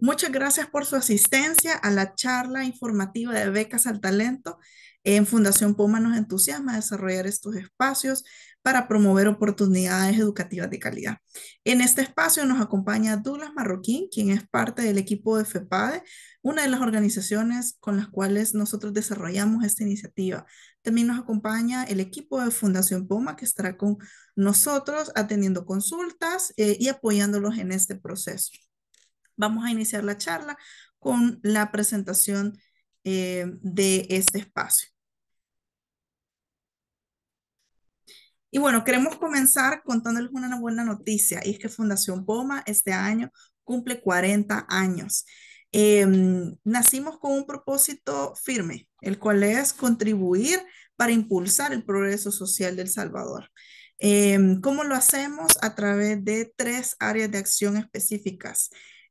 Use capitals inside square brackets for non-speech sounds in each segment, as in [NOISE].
Muchas gracias por su asistencia a la charla informativa de becas al talento. En Fundación Poma nos entusiasma desarrollar estos espacios para promover oportunidades educativas de calidad. En este espacio nos acompaña Douglas Marroquín, quien es parte del equipo de FEPADE, una de las organizaciones con las cuales nosotros desarrollamos esta iniciativa. También nos acompaña el equipo de Fundación Poma, que estará con nosotros atendiendo consultas eh, y apoyándolos en este proceso vamos a iniciar la charla con la presentación eh, de este espacio. Y bueno, queremos comenzar contándoles una buena noticia, y es que Fundación Poma este año cumple 40 años. Em, nacimos con un propósito firme, el cual es contribuir para impulsar el progreso social del Salvador. Em, ¿Cómo lo hacemos? A través de tres áreas de acción específicas.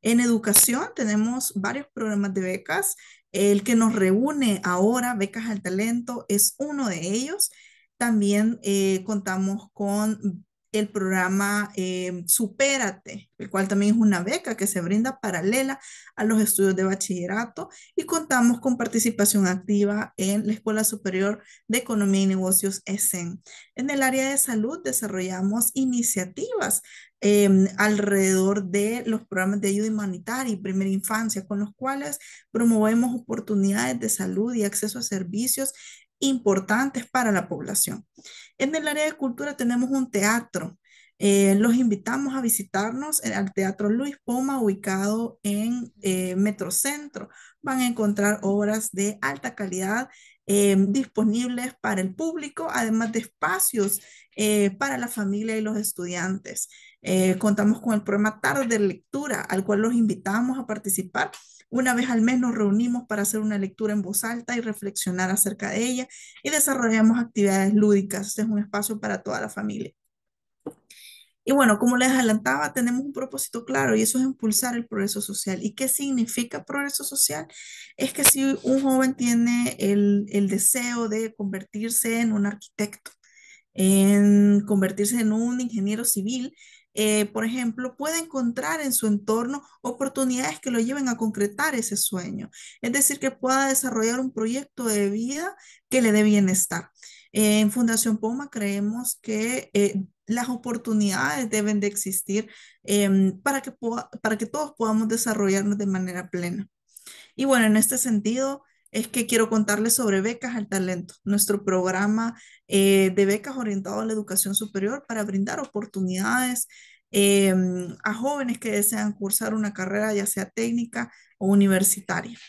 En educación tenemos varios programas de becas. El que nos reúne ahora, Becas al Talento, es uno de ellos. También eh, contamos con el programa eh, Supérate, el cual también es una beca que se brinda paralela a los estudios de bachillerato y contamos con participación activa en la Escuela Superior de Economía y Negocios ESEN. En el área de salud desarrollamos iniciativas em, alrededor de los programas de ayuda humanitaria y primera infancia, con los cuales promovemos oportunidades de salud y acceso a servicios importantes para la población. En el área de cultura tenemos un teatro. Eh, los invitamos a visitarnos eh, al Teatro Luis Poma, ubicado en eh, Metrocentro. Van a encontrar obras de alta calidad em, disponibles para el público, además de espacios para la familia y los estudiantes. contamos con el programa Tarde de Lectura, al cual los invitamos a participar una vez al mes nos reunimos para hacer una lectura en voz alta y reflexionar acerca de ella y desarrollamos actividades lúdicas. Este es un espacio para toda la familia. Y bueno, como les adelantaba, tenemos un propósito claro y eso es impulsar el progreso social. ¿Y qué significa progreso social? Es que si un joven tiene el, el deseo de convertirse en un arquitecto, en convertirse en un ingeniero civil, eh, por ejemplo, puede encontrar en su entorno oportunidades que lo lleven a concretar ese sueño. Es decir, que pueda desarrollar un proyecto de vida que le dé bienestar. en Fundación Poma creemos que eh, las oportunidades deben de existir em, para, para que todos podamos desarrollarnos de manera plena. Y bueno, en este sentido, es que quiero contarles sobre Becas al Talento, nuestro programa eh, de becas orientado a la educación superior para brindar oportunidades em, a jóvenes que desean cursar una carrera ya sea técnica o universitaria.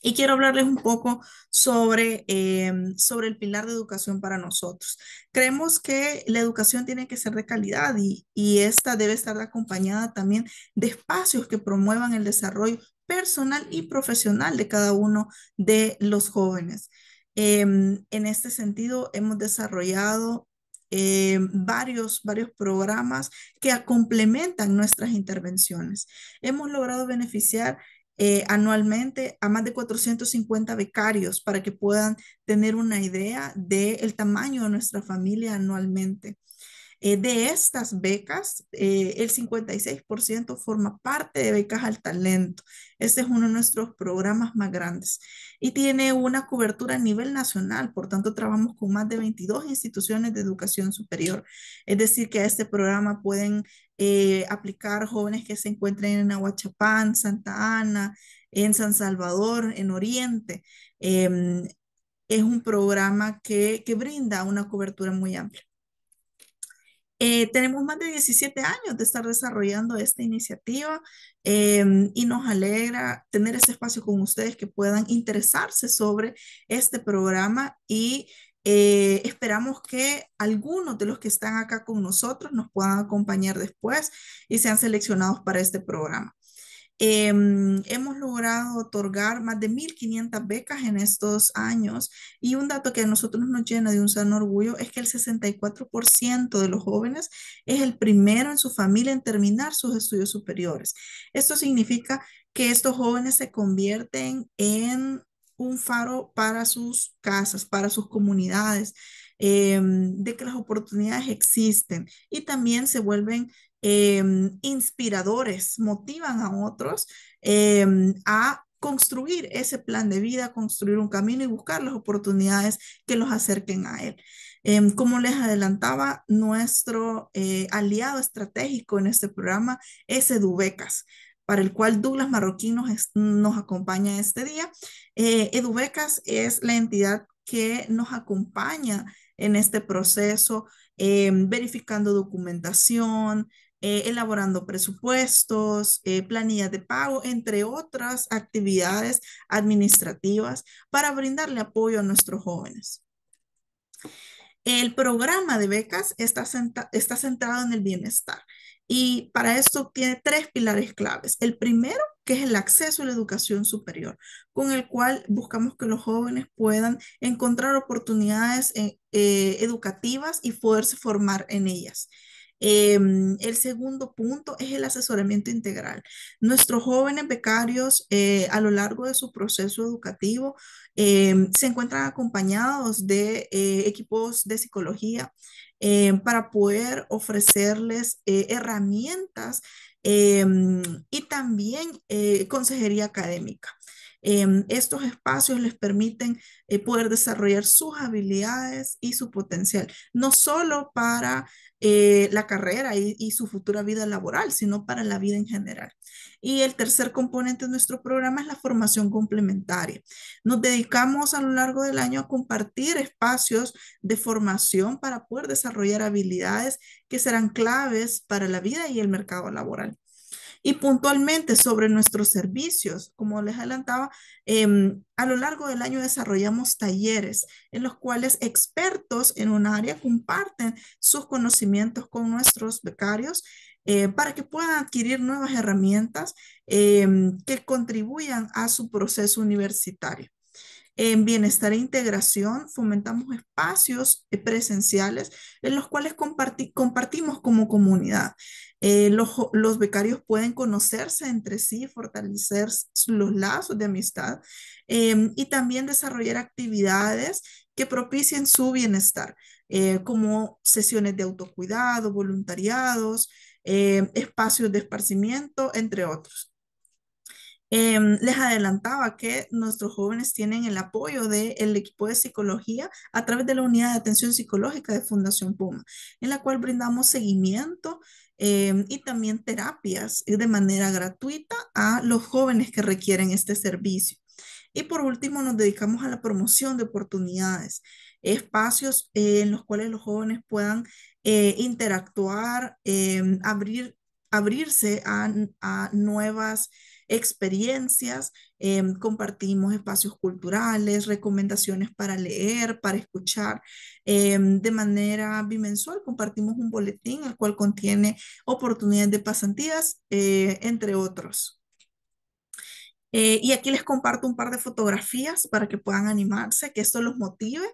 Y quiero hablarles un poco sobre, em, sobre el pilar de educación para nosotros. Creemos que la educación tiene que ser de calidad y, y esta debe estar acompañada también de espacios que promuevan el desarrollo personal y profesional de cada uno de los jóvenes. Em, en este sentido, hemos desarrollado eh, varios, programas que complementan nuestras intervenciones. Hemos logrado beneficiar eh, anualmente a más de 450 becarios para que puedan tener una idea del tamaño de nuestra familia anualmente. Eh, de estas becas, eh, el 56% forma parte de becas al talento. Este es uno de nuestros programas más grandes y tiene una cobertura a nivel nacional. Por tanto, trabajamos con más de 22 instituciones de educación superior. Es decir, que a este programa pueden eh, aplicar jóvenes que se encuentren en Aguachapán, Santa Ana, en San Salvador, en Oriente. Em, es un programa que brinda una cobertura muy amplia. Eh, tenemos más de 17 años de estar desarrollando esta iniciativa em, y nos alegra tener ese espacio con ustedes que puedan interesarse sobre este programa y eh, esperamos que algunos de los que están acá con nosotros nos puedan acompañar después y sean seleccionados para este programa. Em, hemos logrado otorgar más de 1.500 becas en estos años y un dato que a nosotros nos llena de un sano orgullo es que el 64% de los jóvenes es el primero en su familia en terminar sus estudios superiores. Esto significa que estos jóvenes se convierten en un faro para sus casas, para sus comunidades, em, de que las oportunidades existen y también se vuelven Em, inspiradores, motivan a otros em, a construir ese plan de vida, construir un camino y buscar las oportunidades que los acerquen a él. Em, como les adelantaba, nuestro eh, aliado estratégico en este programa es EduBecas para el cual Douglas Marroquín nos, acompaña este día. Eh, EduBecas es la entidad que nos acompaña en este proceso, verificando documentación, eh, elaborando presupuestos, eh, planillas de pago, entre otras actividades administrativas para brindarle apoyo a nuestros jóvenes. El programa de becas está, centrado en el bienestar y para esto tiene tres pilares claves. El primero, que es el acceso a la educación superior, con el cual buscamos que los jóvenes puedan encontrar oportunidades eh, educativas y poderse formar en ellas. Em, el segundo punto es el asesoramiento integral. Nuestros jóvenes becarios eh, a lo largo de su proceso educativo em, se encuentran acompañados de eh, equipos de psicología em, para poder ofrecerles eh, herramientas y también consejería académica. estos espacios les permiten poder desarrollar sus habilidades y su potencial, no solo para eh, la carrera y, su futura vida laboral, sino para la vida en general. Y el tercer componente de nuestro programa es la formación complementaria. Nos dedicamos a lo largo del año a compartir espacios de formación para poder desarrollar habilidades que serán claves para la vida y el mercado laboral y puntualmente sobre nuestros servicios. Como les adelantaba, em, a lo largo del año desarrollamos talleres en los cuales expertos en un área comparten sus conocimientos con nuestros becarios eh, para que puedan adquirir nuevas herramientas em, que contribuyan a su proceso universitario. En bienestar e integración fomentamos espacios eh, presenciales en los cuales compartimos como comunidad. Eh, los, becarios pueden conocerse entre sí, fortalecer los lazos de amistad em, y también desarrollar actividades que propicien su bienestar, eh, como sesiones de autocuidado, voluntariados, espacios de esparcimiento, entre otros. Em, les adelantaba que nuestros jóvenes tienen el apoyo del equipo de psicología a través de la unidad de atención psicológica de Fundación Puma, en la cual brindamos seguimiento em, y también terapias de manera gratuita a los jóvenes que requieren este servicio. Y por último, nos dedicamos a la promoción de oportunidades, espacios en los cuales los jóvenes puedan eh, interactuar, em, abrir, abrirse a, a nuevas experiencias, em, compartimos espacios culturales, recomendaciones para leer, para escuchar. Em, de manera bimensual compartimos un boletín el cual contiene oportunidades de pasantías, eh, entre otros. Eh, y aquí les comparto un par de fotografías para que puedan animarse, que esto los motive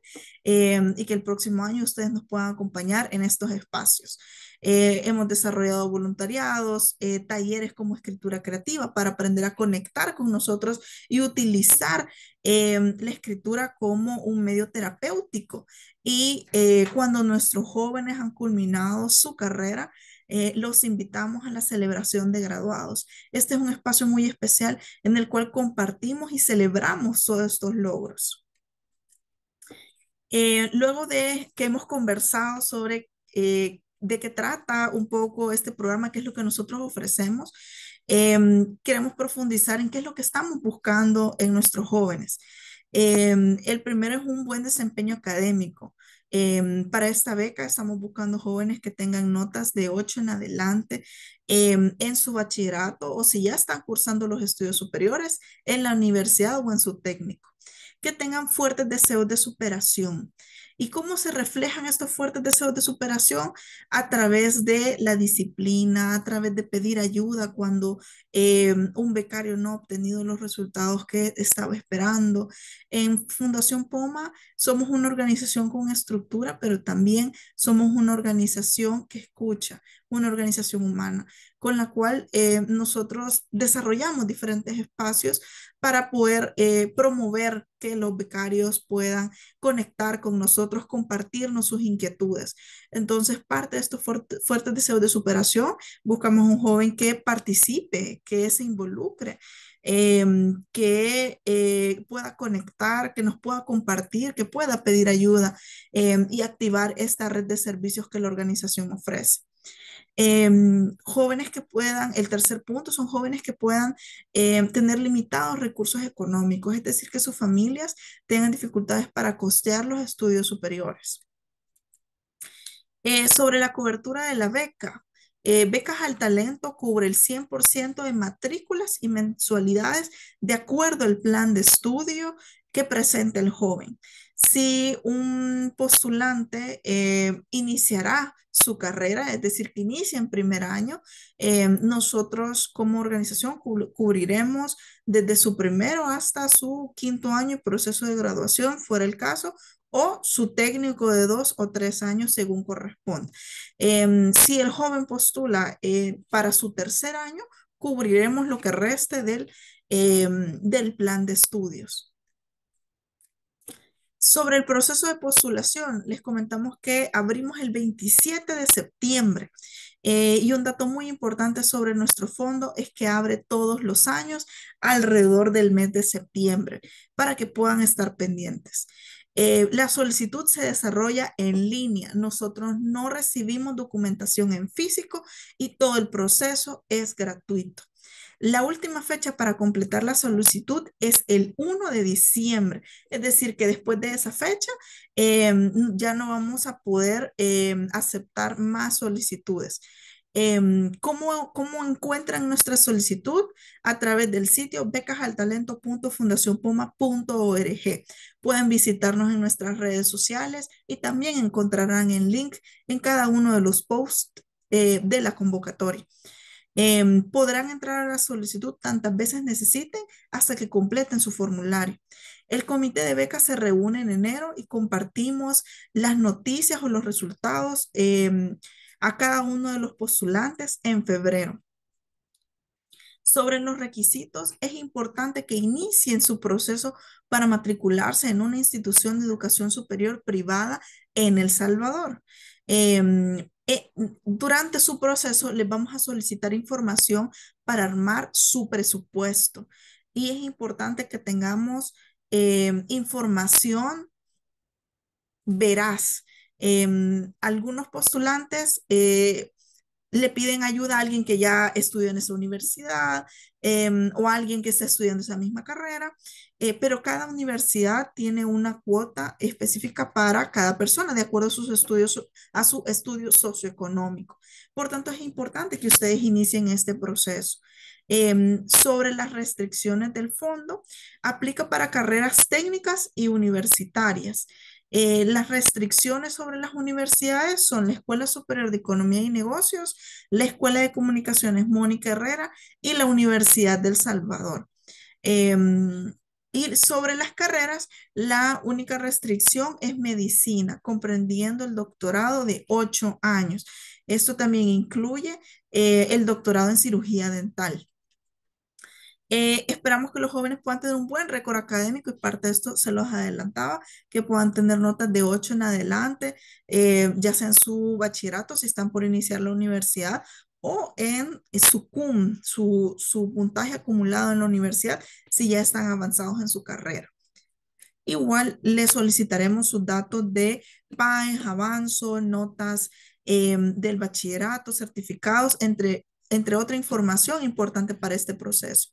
em, y que el próximo año ustedes nos puedan acompañar en estos espacios. Eh, hemos desarrollado voluntariados, eh, talleres como escritura creativa para aprender a conectar con nosotros y utilizar em, la escritura como un medio terapéutico. Y eh, cuando nuestros jóvenes han culminado su carrera, los invitamos a la celebración de graduados. Este es un espacio muy especial en el cual compartimos y celebramos todos estos logros. luego de que hemos conversado sobre de qué trata un poco este programa, qué es lo que nosotros ofrecemos. Em, queremos profundizar en qué es lo que estamos buscando en nuestros jóvenes. Em, el primero es un buen desempeño académico. Em, para esta beca estamos buscando jóvenes que tengan notas de 8 en adelante en su bachillerato o si ya están cursando los estudios superiores en la universidad o en su técnico, que tengan fuertes deseos de superación, ¿Y cómo se reflejan estos fuertes deseos de superación? A través de la disciplina, a través de pedir ayuda cuando eh, un becario no ha obtenido los resultados que estaba esperando. En Fundación Poma somos una organización con estructura, pero también somos una organización que escucha, una organización humana, con la cual eh, nosotros desarrollamos diferentes espacios para poder eh, promover que los becarios puedan conectar con nosotros compartirnos sus inquietudes. Entonces, parte de estos fuertes deseos de superación, buscamos un joven que participe, que se involucre, em, que eh, pueda conectar, que nos pueda compartir, que pueda pedir ayuda em, y activar esta red de servicios que la organización ofrece. Em, jóvenes que puedan, el tercer punto, son jóvenes que puedan em, tener limitados recursos económicos, es decir, que sus familias tengan dificultades para costear los estudios superiores. Eh, sobre la cobertura de la beca, eh, becas al talento cubre el 100% de matrículas y mensualidades de acuerdo al plan de estudio que presenta el joven si un postulante eh, iniciará su carrera, es decir, que inicia en primer año, eh, nosotros como organización cubriremos desde su primero hasta su quinto año proceso de graduación, fuera el caso, o su técnico de dos o tres años según corresponde. Em, si el joven postula eh, para su tercer año, cubriremos lo que reste del em, plan de estudios. Sobre el proceso de postulación, les comentamos que abrimos el 27 de septiembre eh, y un dato muy importante sobre nuestro fondo es que abre todos los años alrededor del mes de septiembre para que puedan estar pendientes. Eh, la solicitud se desarrolla en línea. Nosotros no recibimos documentación en físico y todo el proceso es gratuito. La última fecha para completar la solicitud es el 1 de diciembre, es decir, que después de esa fecha em, ya no vamos a poder em, aceptar más solicitudes. Em, ¿cómo, encuentran nuestra solicitud? A través del sitio becasaltalento.fundacionpuma.org. Pueden visitarnos en nuestras redes sociales y también encontrarán el link en cada uno de los posts eh, de la convocatoria. Em, podrán entrar a la solicitud tantas veces necesiten hasta que completen su formulario. El comité de becas se reúne en enero y compartimos las noticias o los resultados em, a cada uno de los postulantes en febrero. Sobre los requisitos, es importante que inicien su proceso para matricularse en una institución de educación superior privada en El Salvador. Eh, eh, durante su proceso les vamos a solicitar información para armar su presupuesto y es importante que tengamos em, información veraz. Em, algunos postulantes eh, le piden ayuda a alguien que ya estudió en esa universidad, Em, o alguien que está estudiando esa misma carrera, eh, pero cada universidad tiene una cuota específica para cada persona de acuerdo a sus estudios, a su estudio socioeconómico. Por tanto, es importante que ustedes inicien este proceso. Em, sobre las restricciones del fondo, aplica para carreras técnicas y universitarias. Eh, las restricciones sobre las universidades son la Escuela Superior de Economía y Negocios, la Escuela de Comunicaciones Mónica Herrera y la Universidad del Salvador. Em, y sobre las carreras, la única restricción es medicina, comprendiendo el doctorado de ocho años. Esto también incluye eh, el doctorado en cirugía dental. Eh, esperamos que los jóvenes puedan tener un buen récord académico y parte de esto se los adelantaba, que puedan tener notas de 8 en adelante, eh, ya sea en su bachillerato, si están por iniciar la universidad, o en su CUM, su, puntaje acumulado en la universidad, si ya están avanzados en su carrera. Igual les solicitaremos sus datos de PAN, avanzo, notas eh, del bachillerato, certificados, entre, entre otra información importante para este proceso.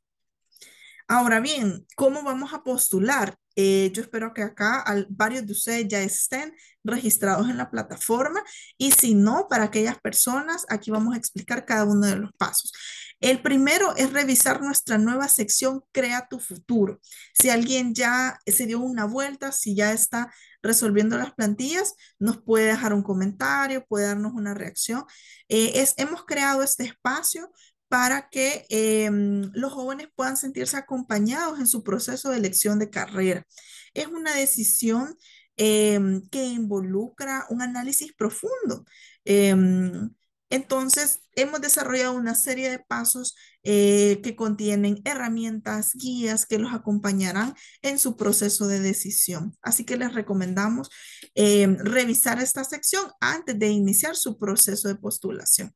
Ahora bien, ¿cómo vamos a postular? Eh, yo espero que acá varios de ustedes ya estén registrados en la plataforma y si no, para aquellas personas, aquí vamos a explicar cada uno de los pasos. El primero es revisar nuestra nueva sección Crea tu futuro. Si alguien ya se dio una vuelta, si ya está resolviendo las plantillas, nos puede dejar un comentario, puede darnos una reacción. Eh, es, hemos creado este espacio para que em, los jóvenes puedan sentirse acompañados en su proceso de elección de carrera. Es una decisión em, que involucra un análisis profundo. Em, entonces, hemos desarrollado una serie de pasos eh, que contienen herramientas, guías que los acompañarán en su proceso de decisión. Así que les recomendamos revisar esta sección antes de iniciar su proceso de postulación.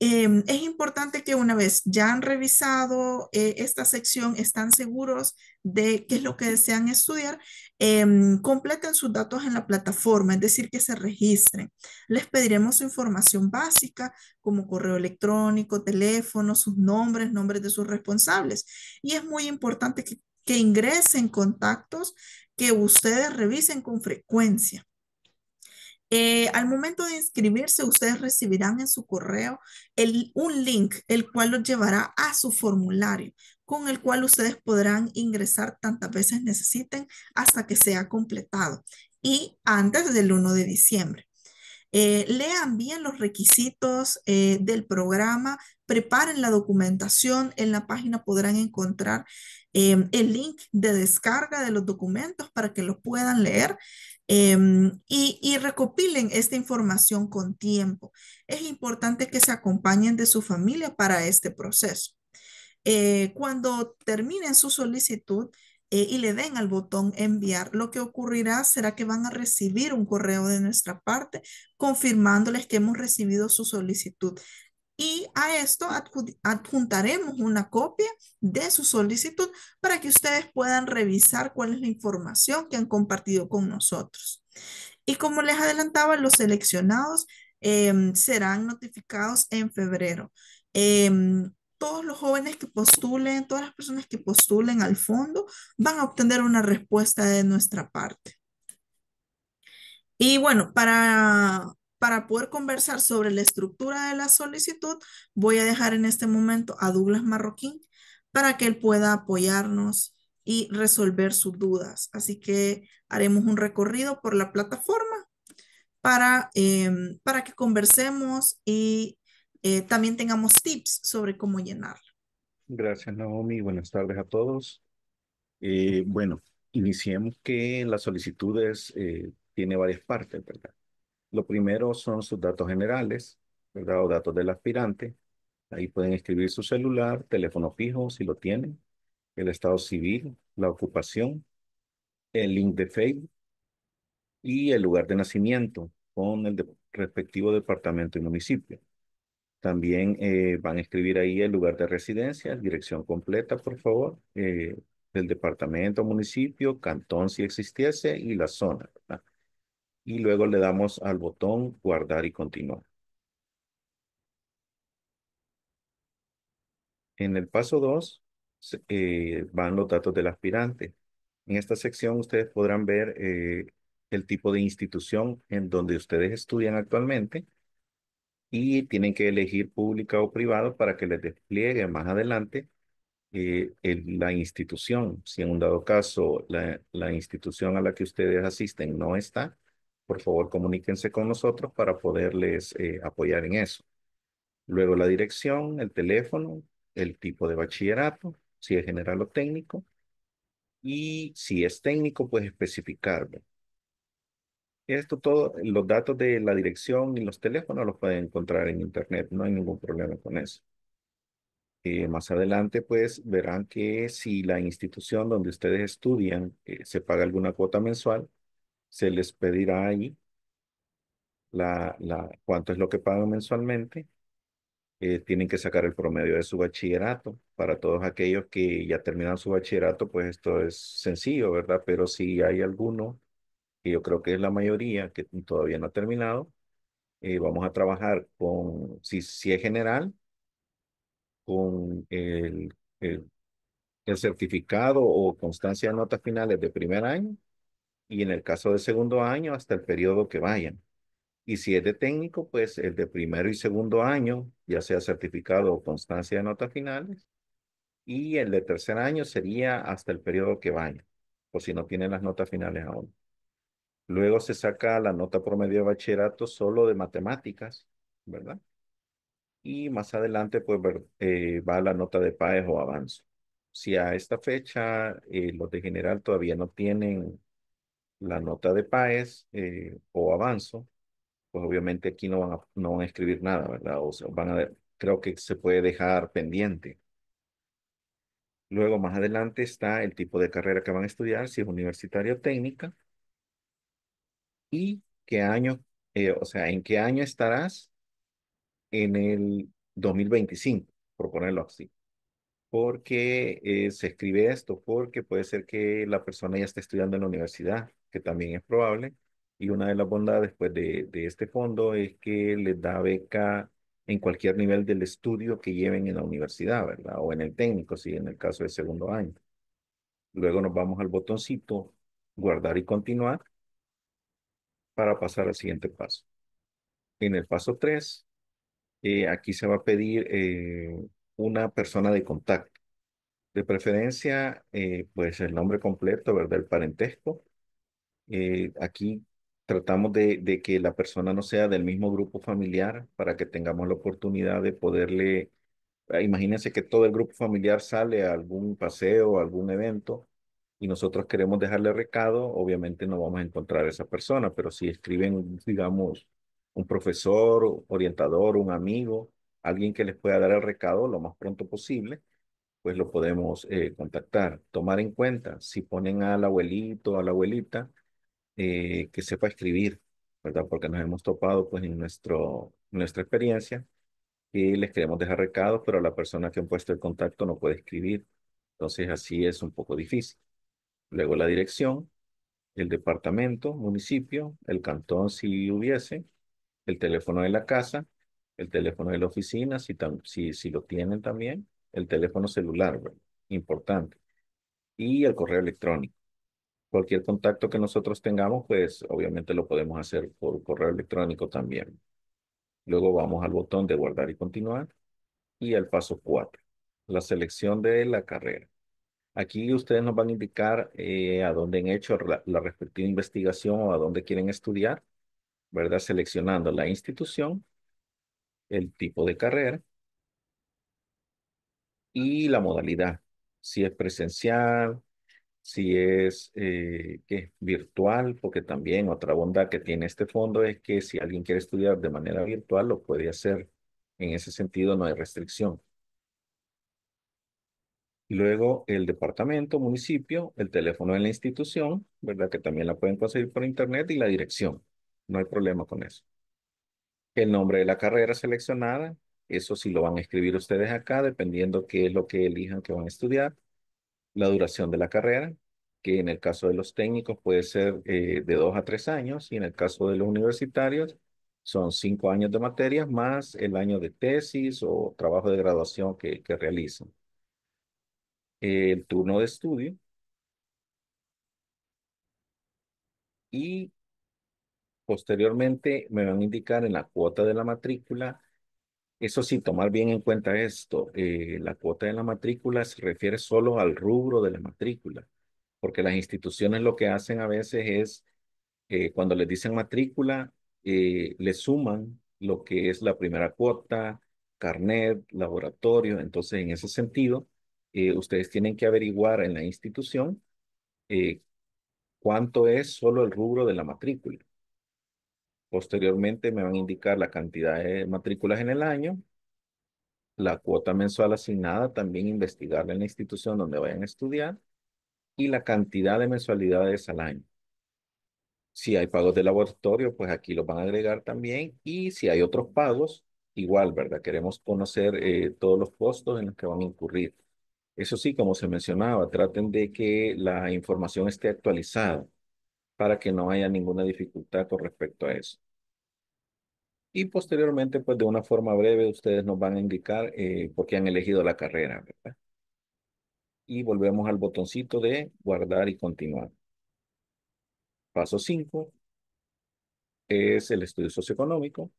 Em, es importante que una vez ya han revisado eh, esta sección, están seguros de qué es lo que desean estudiar, em, completen sus datos en la plataforma, es decir, que se registren. Les pediremos su información básica como correo electrónico, teléfono, sus nombres, nombres de sus responsables. Y es muy importante que ingresen contactos que ustedes revisen con frecuencia. Eh, al momento de inscribirse, ustedes recibirán en su correo un link, el cual los llevará a su formulario, con el cual ustedes podrán ingresar tantas veces necesiten hasta que sea completado y antes del 1 de diciembre. Eh, lean bien los requisitos eh, del programa, preparen la documentación, en la página podrán encontrar el link de descarga de los documentos para que los puedan leer Em, y, recopilen esta información con tiempo. Es importante que se acompañen de su familia para este proceso. Eh, cuando terminen su solicitud eh, y le den al botón enviar, lo que ocurrirá será que van a recibir un correo de nuestra parte confirmándoles que hemos recibido su solicitud y a esto adjuntaremos una copia de su solicitud para que ustedes puedan revisar cuál es la información que han compartido con nosotros. Y como les adelantaba, los seleccionados em, serán notificados en febrero. Em, todos los jóvenes que postulen, todas las personas que postulen al fondo van a obtener una respuesta de nuestra parte. Y bueno, para para poder conversar sobre la estructura de la solicitud, voy a dejar en este momento a Douglas Marroquín para que él pueda apoyarnos y resolver sus dudas. Así que haremos un recorrido por la plataforma para, em, para que conversemos y eh, también tengamos tips sobre cómo llenarlo. Gracias, Naomi. Buenas tardes a todos. Eh, bueno, iniciemos que las solicitudes tienen eh, tiene varias partes, ¿verdad? Lo primero son sus datos generales, ¿verdad? O datos del aspirante. Ahí pueden escribir su celular, teléfono fijo, si lo tienen, el estado civil, la ocupación, el link de Facebook y el lugar de nacimiento con el respectivo departamento y municipio. También eh, van a escribir ahí el lugar de residencia, dirección completa, por favor, el eh, del departamento, municipio, cantón si existiese y la zona. ¿verdad? y luego le damos al botón guardar y continuar. En el paso 2 eh, van los datos del aspirante. En esta sección ustedes podrán ver eh, el tipo de institución en donde ustedes estudian actualmente y tienen que elegir pública o privada para que les despliegue más adelante eh, la institución. Si en un dado caso la institución a la que ustedes asisten no está, por favor comuníquense con nosotros para poderles eh, apoyar en eso. Luego la dirección, el teléfono, el tipo de bachillerato, si es general o técnico, y si es técnico, pues especificarlo. Esto todo, los datos de la dirección y los teléfonos los pueden encontrar en internet, no hay ningún problema con eso. Eh, más adelante, pues verán que si la institución donde ustedes estudian eh, se paga alguna cuota mensual, se les pedirá ahí la, la, cuánto es lo que pagan mensualmente. Eh, tienen que sacar el promedio de su bachillerato. Para todos aquellos que ya terminaron su bachillerato, pues esto es sencillo, ¿verdad? Pero si hay alguno, que yo creo que es la mayoría, que todavía no ha terminado, eh, vamos a trabajar con, si, si es general, con el, el certificado o constancia de notas finales de primer año y en el caso de segundo año hasta el periodo que vayan. Y si es de técnico, pues el de primero y segundo año, ya sea certificado o constancia de notas finales, y el de tercer año sería hasta el periodo que vayan, o si no tienen las notas finales aún. Luego se saca la nota promedio de bachillerato solo de matemáticas, ¿verdad? Y más adelante, pues eh, va la nota de PAES o avance. Si a esta fecha eh, los de general todavía no tienen la nota de PAES eh, o avanzo, pues obviamente aquí no van a, no van a escribir nada, ¿verdad? O sea, van a, creo que se puede dejar pendiente. Luego, más adelante está el tipo de carrera que van a estudiar, si es universitaria o técnica. Y qué año, eh, o sea, en qué año estarás en el 2025, por ponerlo así. Porque eh, se escribe esto, porque puede ser que la persona ya esté estudiando en la universidad que también es probable. Y una de las bondades pues, de, de este fondo es que les da beca en cualquier nivel del estudio que lleven en la universidad, ¿verdad? O en el técnico, si en el caso de segundo año. Luego nos vamos al botoncito guardar y continuar para pasar al siguiente paso. En el paso tres, eh, aquí se va a pedir eh, una persona de contacto. De preferencia, eh, pues el nombre completo, ¿verdad? El parentesco eh, aquí tratamos de, que la persona no sea del mismo grupo familiar para que tengamos la oportunidad de poderle, ah, imagínense que todo el grupo familiar sale a algún paseo, a algún evento y nosotros queremos dejarle recado, obviamente no vamos a encontrar a esa persona, pero si escriben, digamos, un profesor, orientador, un amigo, alguien que les pueda dar el recado lo más pronto posible, pues lo podemos eh, contactar. Tomar en cuenta, si ponen al abuelito, a la abuelita, eh, que sepa escribir, ¿verdad? Porque nos hemos topado pues en nuestro, nuestra experiencia y les queremos dejar recados, pero la persona que han puesto el contacto no puede escribir. Entonces así es un poco difícil. Luego la dirección, el departamento, municipio, el cantón si hubiese, el teléfono de la casa, el teléfono de la oficina si, si, si lo tienen también, el teléfono celular, ¿verdad? importante, y el correo electrónico cualquier contacto que nosotros tengamos, pues obviamente lo podemos hacer por correo electrónico también. Luego vamos al botón de guardar y continuar y al paso cuatro, la selección de la carrera. Aquí ustedes nos van a indicar eh, a dónde han hecho la, la respectiva investigación o a dónde quieren estudiar, ¿verdad? Seleccionando la institución, el tipo de carrera y la modalidad, si es presencial, si es eh, que virtual, porque también otra bondad que tiene este fondo es que si alguien quiere estudiar de manera virtual, lo puede hacer. En ese sentido no hay restricción. Luego el departamento, municipio, el teléfono de la institución, ¿verdad? Que también la pueden conseguir por internet y la dirección. No hay problema con eso. El nombre de la carrera seleccionada, eso sí lo van a escribir ustedes acá, dependiendo qué es lo que elijan que van a estudiar la duración de la carrera, que en el caso de los técnicos puede ser eh, de dos a tres años y en el caso de los universitarios son cinco años de materias más el año de tesis o trabajo de graduación que, que realizan. El turno de estudio. Y posteriormente me van a indicar en la cuota de la matrícula eso sí, tomar bien en cuenta esto, eh, la cuota de la matrícula se refiere solo al rubro de la matrícula, porque las instituciones lo que hacen a veces es, eh, cuando les dicen matrícula, eh, le suman lo que es la primera cuota, carnet, laboratorio, entonces en ese sentido, eh, ustedes tienen que averiguar en la institución cuánto es solo el rubro de la matrícula. Posteriormente me van a indicar la cantidad de matrículas en el año, la cuota mensual asignada, también investigarla en la institución donde vayan a estudiar y la cantidad de mensualidades al año. Si hay pagos de laboratorio, pues aquí los van a agregar también y si hay otros pagos, igual, ¿verdad? Queremos conocer eh, todos los costos en los que van a incurrir. Eso sí, como se mencionaba, traten de que la información esté actualizada para que no haya ninguna dificultad con respecto a eso. Y posteriormente, pues de una forma breve, ustedes nos van a indicar eh, por qué han elegido la carrera, ¿verdad? Y volvemos al botoncito de guardar y continuar. Paso 5 es el estudio socioeconómico.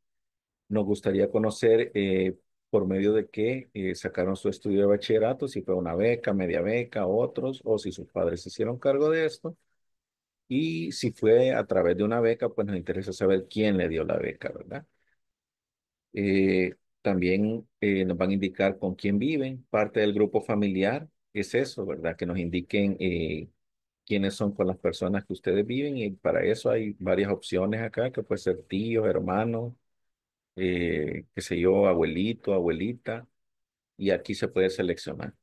Nos gustaría conocer eh, por medio de qué eh, sacaron su estudio de bachillerato, si fue una beca, media beca, otros, o si sus padres se hicieron cargo de esto. Y si fue a través de una beca, pues nos interesa saber quién le dio la beca, ¿verdad? Eh, también eh, nos van a indicar con quién viven, parte del grupo familiar, es eso, ¿verdad? Que nos indiquen eh, quiénes son con las personas que ustedes viven y para eso hay varias opciones acá, que puede ser tío, hermano, qué sé yo, abuelito, abuelita, y aquí se puede seleccionar.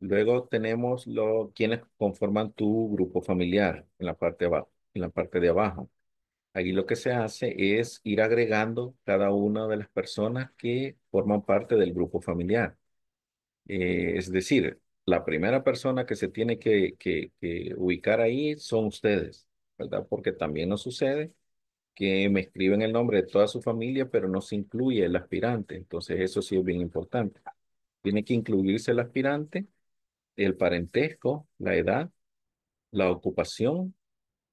Luego tenemos lo, quienes conforman tu grupo familiar en la parte de abajo. En la parte de abajo. Aquí lo que se hace es ir agregando cada una de las personas que forman parte del grupo familiar. Eh, es decir, la primera persona que se tiene que, ubicar ahí son ustedes, ¿verdad? Porque también nos sucede que me escriben el nombre de toda su familia, pero no se incluye el aspirante. Entonces, eso sí es bien importante. Tiene que incluirse el aspirante, el parentesco, la edad, la ocupación,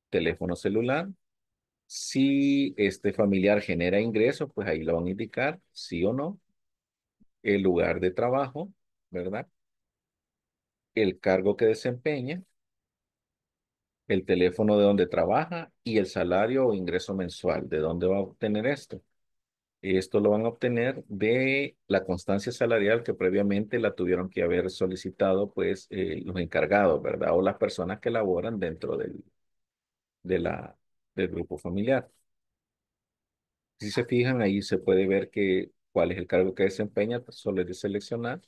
teléfono celular, si este familiar genera ingreso, pues ahí lo van a indicar, sí o no. El lugar de trabajo, ¿verdad? El cargo que desempeña, el teléfono de donde trabaja y el salario o ingreso mensual. ¿De dónde va a obtener esto? Esto lo van a obtener de la constancia salarial que previamente la tuvieron que haber solicitado pues eh, los encargados, ¿verdad? O las personas que laboran dentro del, de la del grupo familiar. Si se fijan, ahí se puede ver que cuál es el cargo que desempeña, pues, solo es de seleccionar.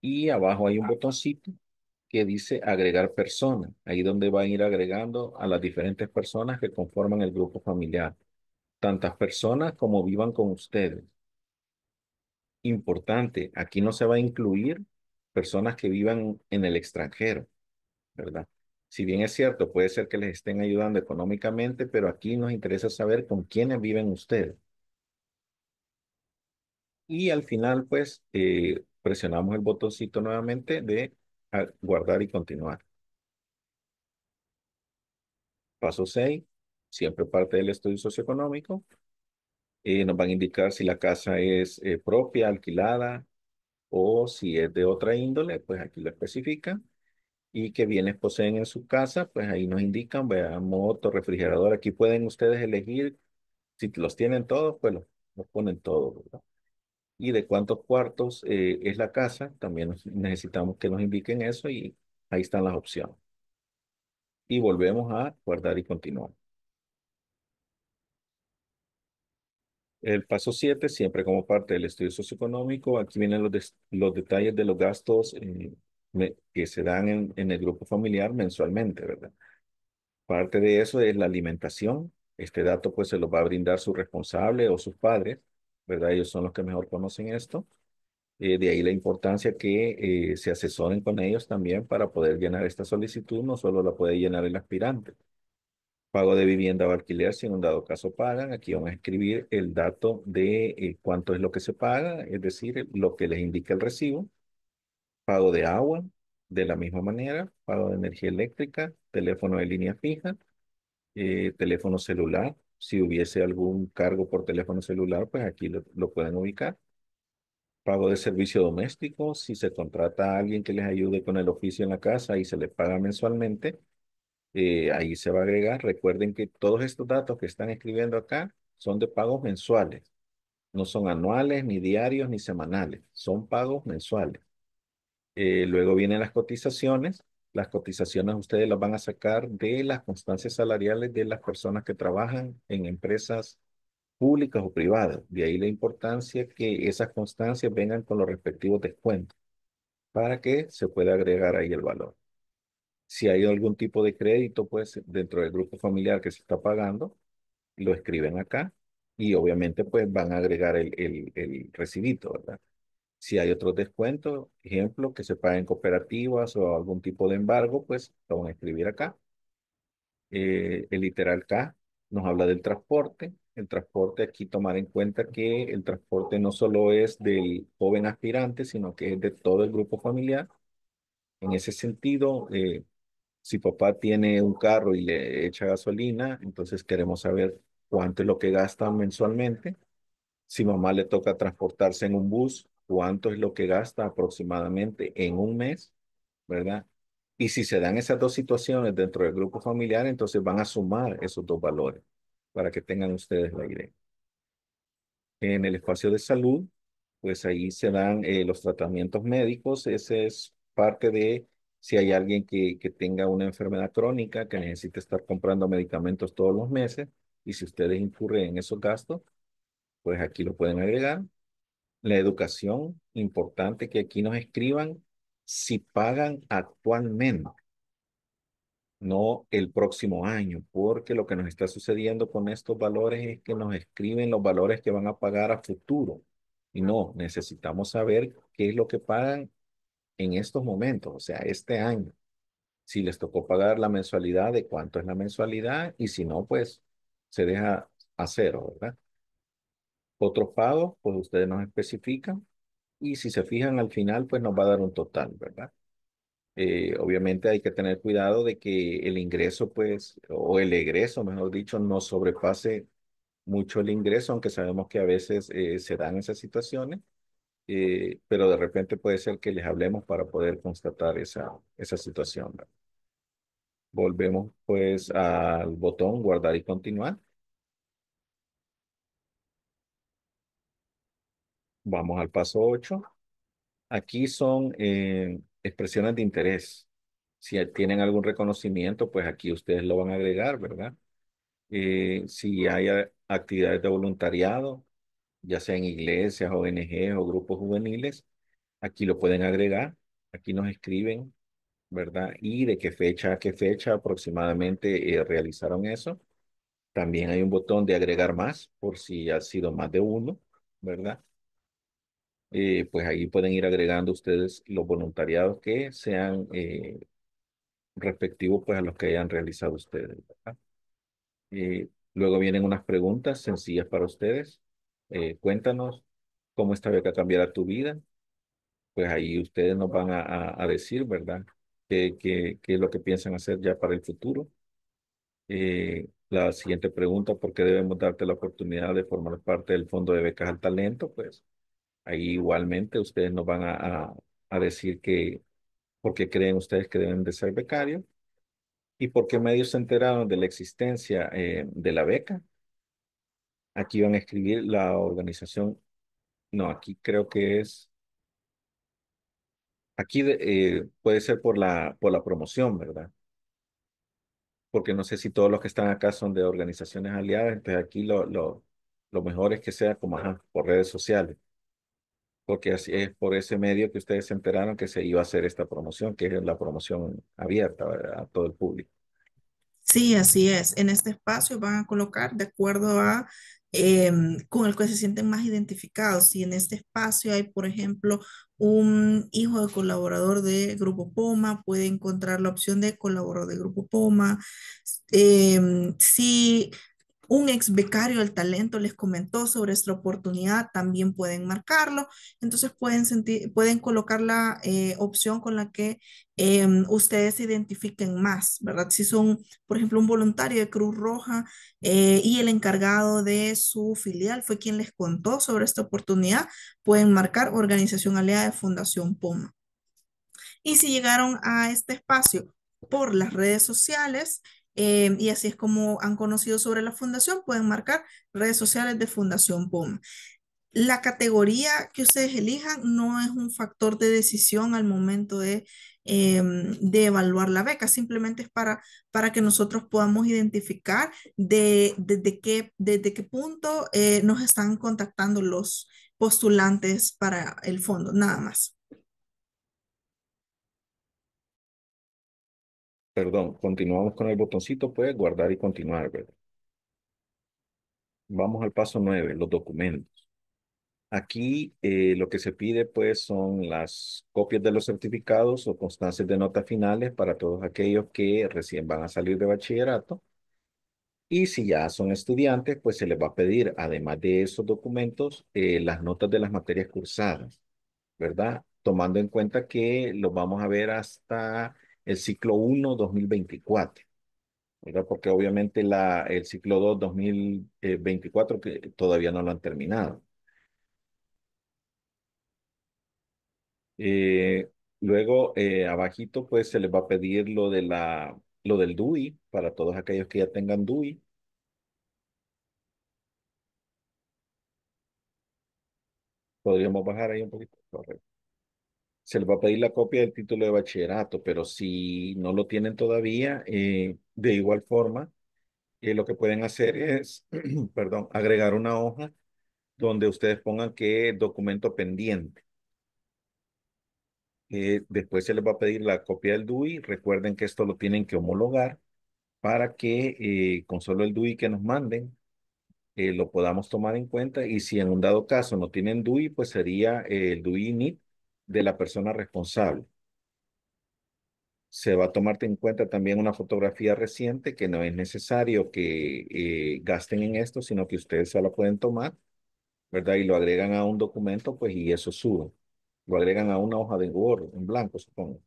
Y abajo hay un botoncito que dice agregar personas, ahí donde van a ir agregando a las diferentes personas que conforman el grupo familiar. Tantas personas como vivan con ustedes. Importante, aquí no se va a incluir personas que vivan en el extranjero, ¿verdad? si bien es cierto, puede ser que les estén ayudando económicamente, pero aquí nos interesa saber con quiénes viven ustedes. Y al final, pues, eh, presionamos el botoncito nuevamente de guardar y continuar. Paso 6, siempre parte del estudio socioeconómico. Eh, nos van a indicar si la casa es eh, propia, alquilada, o si es de otra índole, pues aquí lo especifica y qué bienes poseen en su casa, pues ahí nos indican, vea, moto, refrigerador, aquí pueden ustedes elegir, si los tienen todos, pues los, ponen todos, ¿verdad? Y de cuántos cuartos eh, es la casa, también necesitamos que nos indiquen eso y ahí están las opciones. Y volvemos a guardar y continuar. El paso 7, siempre como parte del estudio socioeconómico, aquí vienen los, detalles de los gastos eh, que se dan en, el grupo familiar mensualmente, ¿verdad? Parte de eso es la alimentación. Este dato pues se lo va a brindar su responsable o sus padres, ¿verdad? Ellos son los que mejor conocen esto. Eh, de ahí la importancia que eh, se asesoren con ellos también para poder llenar esta solicitud. No solo la puede llenar el aspirante. Pago de vivienda o alquiler, si en un dado caso pagan, aquí van a escribir el dato de eh, cuánto es lo que se paga, es decir, lo que les indica el recibo pago de agua, de la misma manera, pago de energía eléctrica, teléfono de línea fija, eh, teléfono celular. Si hubiese algún cargo por teléfono celular, pues aquí lo, pueden ubicar. Pago de servicio doméstico, si se contrata a alguien que les ayude con el oficio en la casa y se les paga mensualmente, eh, ahí se va a agregar. Recuerden que todos estos datos que están escribiendo acá son de pagos mensuales. No son anuales, ni diarios, ni semanales. Son pagos mensuales. Eh, luego vienen las cotizaciones. Las cotizaciones ustedes las van a sacar de las constancias salariales de las personas que trabajan en empresas públicas o privadas. De ahí la importancia que esas constancias vengan con los respectivos descuentos para que se pueda agregar ahí el valor. Si hay algún tipo de crédito, pues dentro del grupo familiar que se está pagando, lo escriben acá y obviamente pues van a agregar el, el, recibito, ¿verdad? Si hay otros descuentos, ejemplo, que se paguen cooperativas o algún tipo de embargo, pues lo van a escribir acá. Eh, el literal K nos habla del transporte. El transporte, aquí tomar en cuenta que el transporte no solo es del joven aspirante, sino que es de todo el grupo familiar. En ese sentido, eh, si papá tiene un carro y le echa gasolina, entonces queremos saber cuánto es lo que gasta mensualmente. Si mamá le toca transportarse en un bus, cuánto es lo que gasta aproximadamente en un mes, ¿verdad? Y si se dan esas dos situaciones dentro del grupo familiar, entonces van a sumar esos dos valores para que tengan ustedes la idea. En el espacio de salud, pues ahí se dan eh, los tratamientos médicos. Ese es parte de si hay alguien que, que tenga una enfermedad crónica, que necesite estar comprando medicamentos todos los meses, y si ustedes incurren en esos gastos, pues aquí lo pueden agregar la educación, importante que aquí nos escriban si pagan actualmente, no el próximo año, porque lo que nos está sucediendo con estos valores es que nos escriben los valores que van a pagar a futuro. Y no, necesitamos saber qué es lo que pagan en estos momentos, o sea, este año. Si les tocó pagar la mensualidad, de cuánto es la mensualidad, y si no, pues se deja a cero, ¿verdad? Otros pagos, pues ustedes nos especifican. Y si se fijan al final, pues nos va a dar un total, ¿verdad? Eh, obviamente hay que tener cuidado de que el ingreso, pues, o el egreso, mejor dicho, no sobrepase mucho el ingreso, aunque sabemos que a veces eh, se dan esas situaciones, eh, pero de repente puede ser que les hablemos para poder constatar esa, esa situación. ¿verdad? Volvemos pues al botón guardar y continuar. Vamos al paso 8. Aquí son eh, expresiones de interés. Si tienen algún reconocimiento, pues aquí ustedes lo van a agregar, ¿verdad? Eh, si hay actividades de voluntariado, ya sea en iglesias, ONGs o grupos juveniles, aquí lo pueden agregar, aquí nos escriben, ¿verdad? Y de qué fecha a qué fecha aproximadamente eh, realizaron eso. También hay un botón de agregar más por si ha sido más de uno, ¿verdad? Eh, pues ahí pueden ir agregando ustedes los voluntariados que sean eh, respectivos pues a los que hayan realizado ustedes. Eh, luego vienen unas preguntas sencillas para ustedes. Eh, cuéntanos cómo esta beca cambiará tu vida. Pues ahí ustedes nos van a, decir, ¿verdad? ¿Qué, qué es lo que piensan hacer ya para el futuro? la siguiente pregunta, ¿por qué debemos darte la oportunidad de formar parte del Fondo de Becas al Talento? Pues Ahí igualmente ustedes nos van a, decir que, porque creen ustedes que deben de ser becarios y por qué medios se enteraron de la existencia eh, de la beca. Aquí van a escribir la organización, no, aquí creo que es, aquí eh, puede ser por la, por la promoción, ¿verdad? Porque no sé si todos los que están acá son de organizaciones aliadas, entonces aquí lo, lo, lo mejor es que sea como por redes sociales porque así es por ese medio que ustedes se enteraron que se iba a hacer esta promoción, que es la promoción abierta a todo el público. Sí, así es. En este espacio van a colocar de acuerdo a em, con el que se sienten más identificados. Si en este espacio hay, por ejemplo, un hijo de colaborador de Grupo Poma, puede encontrar la opción de colaborador de Grupo Poma. Eh, si un ex becario del talento les comentó sobre esta oportunidad, también pueden marcarlo. Entonces pueden, sentir, pueden colocar la eh, opción con la que em, ustedes se identifiquen más, ¿verdad? Si son, por ejemplo, un voluntario de Cruz Roja eh, y el encargado de su filial fue quien les contó sobre esta oportunidad, pueden marcar Organización Aliada de Fundación Poma. Y si llegaron a este espacio por las redes sociales, Em, y así es como han conocido sobre la fundación, pueden marcar redes sociales de Fundación POM. La categoría que ustedes elijan no es un factor de decisión al momento de, em, evaluar la beca, simplemente es para, que nosotros podamos identificar desde qué, punto eh, nos están contactando los postulantes para el fondo, nada más. perdón, continuamos con el botoncito, pues, guardar y continuar, ¿verdad? Vamos al paso nueve, los documentos. Aquí eh, lo que se pide pues son las copias de los certificados o constancias de notas finales para todos aquellos que recién van a salir de bachillerato. Y si ya son estudiantes, pues se les va a pedir, además de esos documentos, eh, las notas de las materias cursadas, ¿verdad? Tomando en cuenta que lo vamos a ver hasta el ciclo 1 2024. ¿verdad? Porque obviamente la, el ciclo 2 2024 que todavía no lo han terminado. Eh, luego, eh, abajito, pues se les va a pedir lo, de la, lo del DUI para todos aquellos que ya tengan DUI. Podríamos bajar ahí un poquito. Correcto se les va a pedir la copia del título de bachillerato, pero si no lo tienen todavía, eh, de igual forma, eh, lo que pueden hacer es, [CLEARS THROAT] perdón, agregar una hoja donde ustedes pongan qué documento pendiente. Eh, después se les va a pedir la copia del DUI. Recuerden que esto lo tienen que homologar para que con solo el DUI que nos manden lo podamos tomar en cuenta. Y si en un dado caso no tienen DUI, pues sería el DUI NIT de la persona responsable. Se va a tomarte en cuenta también una fotografía reciente que no es necesario que eh, gasten en esto, sino que ustedes se la pueden tomar, ¿verdad? Y lo agregan a un documento, pues, y eso sube. Lo agregan a una hoja de Word en blanco, supongo.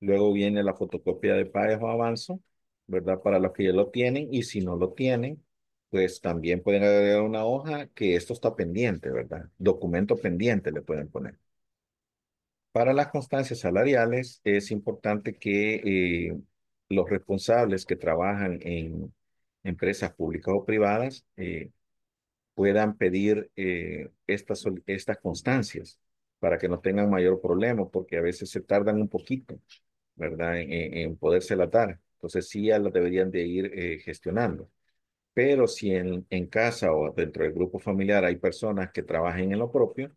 Luego viene la fotocopia de PAES o avanzo, ¿verdad? Para los que ya lo tienen y si no lo tienen, pues también pueden agregar una hoja que esto está pendiente, ¿verdad? Documento pendiente le pueden poner para las constancias salariales es importante que eh, los responsables que trabajan en empresas públicas o privadas eh, puedan pedir eh, estas, estas constancias para que no tengan mayor problema, porque a veces se tardan un poquito, ¿verdad?, en, en poderse la dar. Entonces sí ya lo deberían de ir gestionando. Pero si en, en casa o dentro del grupo familiar hay personas que trabajen en lo propio,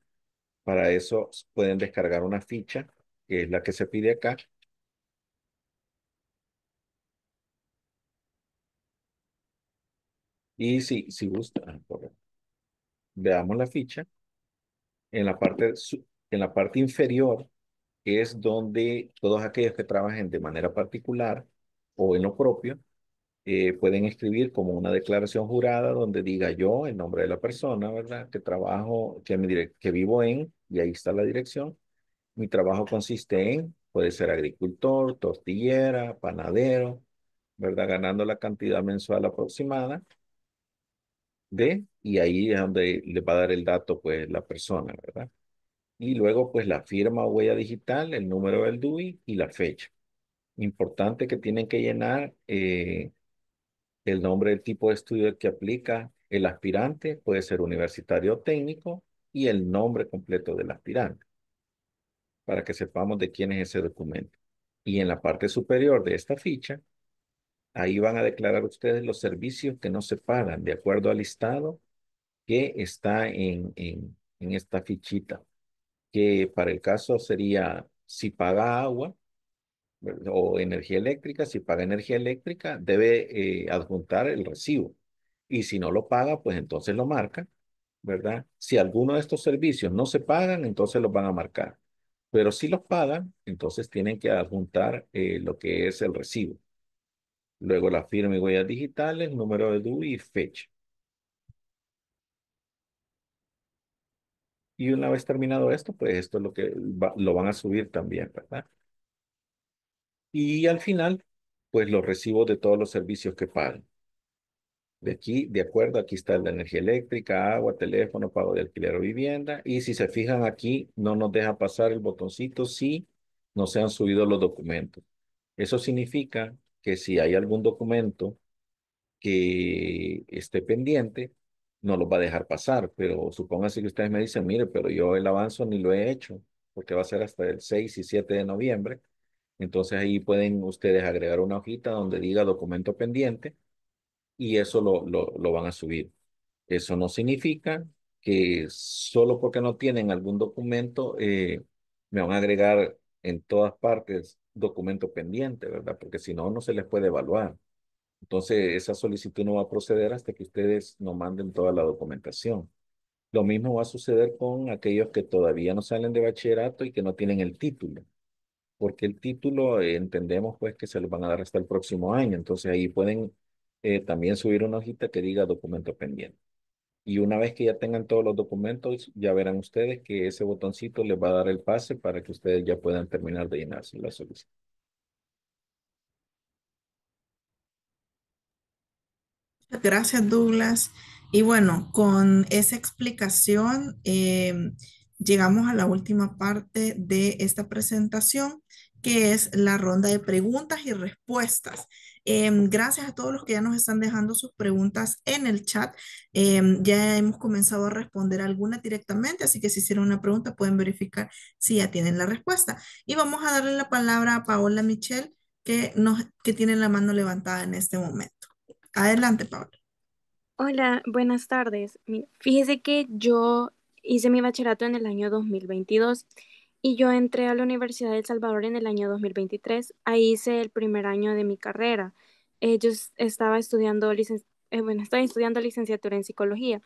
para eso pueden descargar una ficha, que es la que se pide acá. Y si, si gusta, ah, veamos la ficha. En la parte, en la parte inferior es donde todos aquellos que trabajen de manera particular o en lo propio eh, pueden escribir como una declaración jurada donde diga yo el nombre de la persona, ¿verdad? Que trabajo, que, me que vivo en, y ahí está la dirección. Mi trabajo consiste en, puede ser agricultor, tortillera, panadero, ¿verdad? Ganando la cantidad mensual aproximada de, y ahí es donde le va a dar el dato, pues, la persona, ¿verdad? Y luego, pues, la firma o huella digital, el número del DUI y la fecha. Importante que tienen que llenar eh, el nombre del tipo de estudio que aplica el aspirante, puede ser universitario o técnico, y el nombre completo del aspirante, para que sepamos de quién es ese documento. Y en la parte superior de esta ficha, ahí van a declarar ustedes los servicios que no se pagan, de acuerdo al listado que está en, en, en esta fichita, que para el caso sería si paga agua, o energía eléctrica, si paga energía eléctrica, debe eh, adjuntar el recibo. Y si no lo paga, pues entonces lo marca, ¿verdad? Si alguno de estos servicios no se pagan, entonces los van a marcar. Pero si los pagan, entonces tienen que adjuntar eh, lo que es el recibo. Luego la firma y huellas digitales, número de DUI y fecha. Y una vez terminado esto, pues esto es lo que lo van a subir también, ¿verdad? Y al final, pues los recibo de todos los servicios que pagan. De aquí, de acuerdo, aquí está la energía eléctrica, agua, teléfono, pago de alquiler o vivienda. Y si se fijan aquí, no nos deja pasar el botoncito si no se han subido los documentos. Eso significa que si hay algún documento que esté pendiente, no los va a dejar pasar. Pero supóngase que ustedes me dicen, mire, pero yo el avanzo ni lo he hecho, porque va a ser hasta el 6 y 7 de noviembre. Entonces ahí pueden ustedes agregar una hojita donde diga documento pendiente y eso lo, lo, van a subir. Eso no significa que solo porque no tienen algún documento eh, me van a agregar en todas partes documento pendiente, ¿verdad? Porque si no, no se les puede evaluar. Entonces, esa solicitud no va a proceder hasta que ustedes nos manden toda la documentación. Lo mismo va a suceder con aquellos que todavía no salen de bachillerato y que no tienen el título porque el título eh, entendemos pues que se lo van a dar hasta el próximo año, entonces ahí pueden eh, también subir una hojita que diga documento pendiente. Y una vez que ya tengan todos los documentos, ya verán ustedes que ese botoncito les va a dar el pase para que ustedes ya puedan terminar de llenarse la solicitud. Gracias, Douglas. Y bueno, con esa explicación, eh, llegamos a la última parte de esta presentación, que es la ronda de preguntas y respuestas. Em, gracias a todos los que ya nos están dejando sus preguntas en el chat. Em, ya hemos comenzado a responder algunas directamente, así que si hicieron una pregunta pueden verificar si ya tienen la respuesta. Y vamos a darle la palabra a Paola Michel, que, nos, que tiene la mano levantada en este momento. Adelante, Paola. Hola, buenas tardes. Fíjese que yo hice mi bachillerato en el año 2022 y yo entré a la Universidad de El Salvador en el año 2023. Ahí hice el primer año de mi carrera. yo estaba estudiando, eh, bueno, estaba estudiando licenciatura en psicología,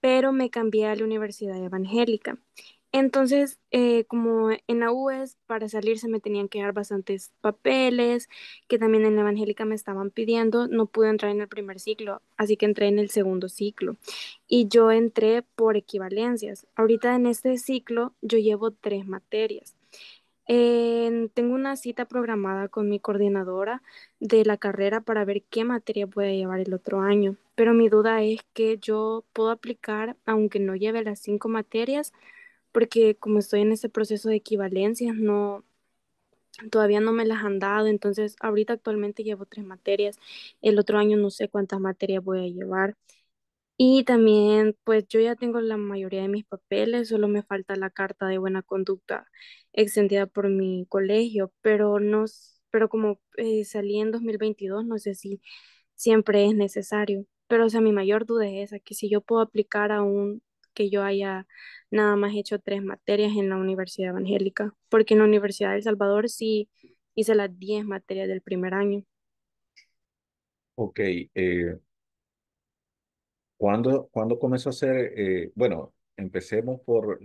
pero me cambié a la Universidad Evangélica. Entonces, eh, como en la UES, para salir se me tenían que dar bastantes papeles, que también en la evangélica me estaban pidiendo, no pude entrar en el primer ciclo, así que entré en el segundo ciclo. Y yo entré por equivalencias. Ahorita en este ciclo yo llevo tres materias. tengo una cita programada con mi coordinadora de la carrera para ver qué materia puede llevar el otro año, pero mi duda es que yo puedo aplicar, aunque no lleve las cinco materias, porque como estoy en ese proceso de equivalencias, no, todavía no me las han dado, entonces ahorita actualmente llevo tres materias, el otro año no sé cuántas materias voy a llevar. Y también, pues yo ya tengo la mayoría de mis papeles, solo me falta la carta de buena conducta extendida por mi colegio, pero no, pero como eh, salí en 2022, no sé si siempre es necesario. Pero, o sea, mi mayor duda es esa, que si yo puedo aplicar a un que yo haya nada más hecho tres materias en la Universidad Evangélica, porque en la Universidad de El Salvador sí hice las diez materias del primer año. Ok. Eh, ¿cuándo, ¿cuándo, comenzó a hacer, eh, bueno, empecemos por,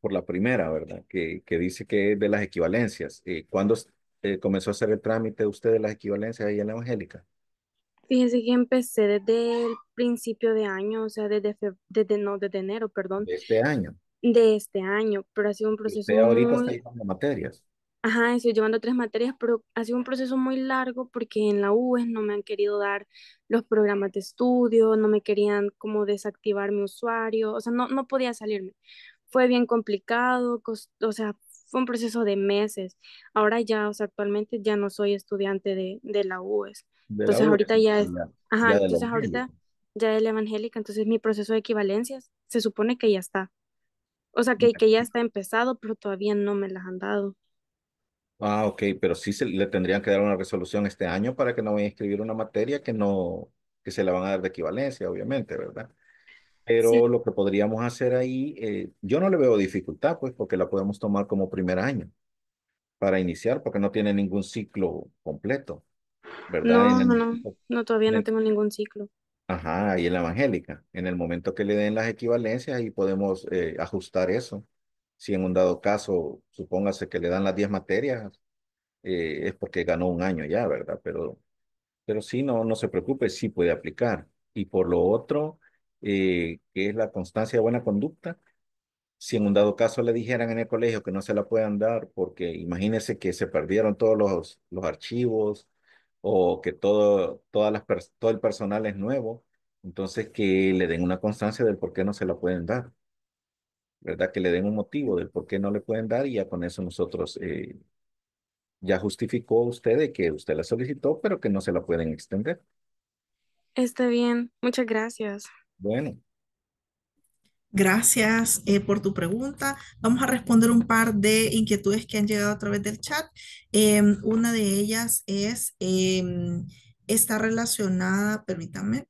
por la primera, ¿verdad? Que, que dice que es de las equivalencias. Eh, ¿Cuándo comenzó a hacer el trámite de usted de las equivalencias ahí en la Evangélica? Fíjense que empecé desde el principio de año, o sea, desde, desde no, desde enero, perdón. De este año. De este año, pero ha sido un proceso usted ahorita estoy está llevando materias. Ajá, estoy llevando tres materias, pero ha sido un proceso muy largo porque en la UES no me han querido dar los programas de estudio, no me querían como desactivar mi usuario, o sea, no, no podía salirme. Fue bien complicado, o sea, fue un proceso de meses. Ahora ya, o sea, actualmente ya no soy estudiante de, de la UES entonces ahorita ya es, ajá, entonces ahorita ya es la evangélica, entonces mi proceso de equivalencias se supone que ya está. O sea, que, que ya está empezado, pero todavía no me las han dado. Ah, ok, pero sí se, le tendrían que dar una resolución este año para que no vaya a escribir una materia que no, que se la van a dar de equivalencia, obviamente, ¿verdad? Pero lo que podríamos hacer ahí, eh, yo no le veo dificultad, pues, porque la podemos tomar como primer año para iniciar, porque no tiene ningún ciclo completo. No, no, todavía no tengo ningún ciclo. ajá, y en la evangélica. En el momento que le den las equivalencias, y podemos eh, ajustar eso. Si en un dado caso, supóngase que le dan las 10 materias, eh, es porque ganó un año ya, ¿verdad? Pero, pero sí, no, no se preocupe, sí puede aplicar. Y por lo otro, eh, que es la constancia de buena conducta. Si en un dado caso le dijeran en el colegio que no se la puedan dar, porque imagínense que se perdieron todos los, los archivos o que todo, todas las, todo el personal es nuevo, entonces que le den una constancia del por qué no se la pueden dar, ¿verdad? Que le den un motivo del por qué no le pueden dar y ya con eso nosotros, eh, ya justificó usted de que usted la solicitó, pero que no se la pueden extender. Está bien, muchas gracias. Bueno. Gracias eh, por tu pregunta. Vamos a responder un par de inquietudes que han llegado a través del chat. Em, una de ellas es, em, está relacionada, permítame.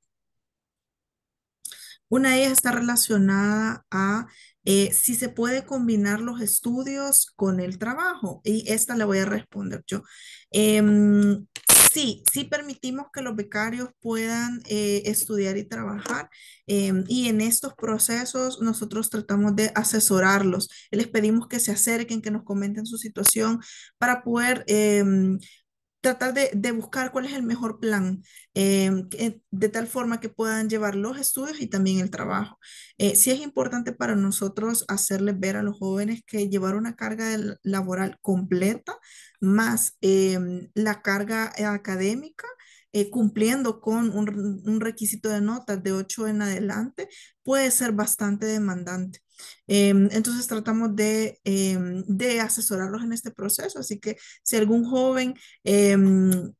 una de ellas está relacionada a eh, si se puede combinar los estudios con el trabajo. Y esta la voy a responder yo. Em, sí, sí permitimos que los becarios puedan eh, estudiar y trabajar eh, y en estos procesos nosotros tratamos de asesorarlos. Les pedimos que se acerquen, que nos comenten su situación para poder eh, tratar de, buscar cuál es el mejor plan, em, de tal forma que puedan llevar los estudios y también el trabajo. Eh, si es importante para nosotros hacerles ver a los jóvenes que llevar una carga laboral completa más em, la carga académica eh, cumpliendo con un, un, requisito de notas de 8 en adelante puede ser bastante demandante. Em, entonces tratamos em, de, asesorarlos en este proceso. Así que si algún joven em,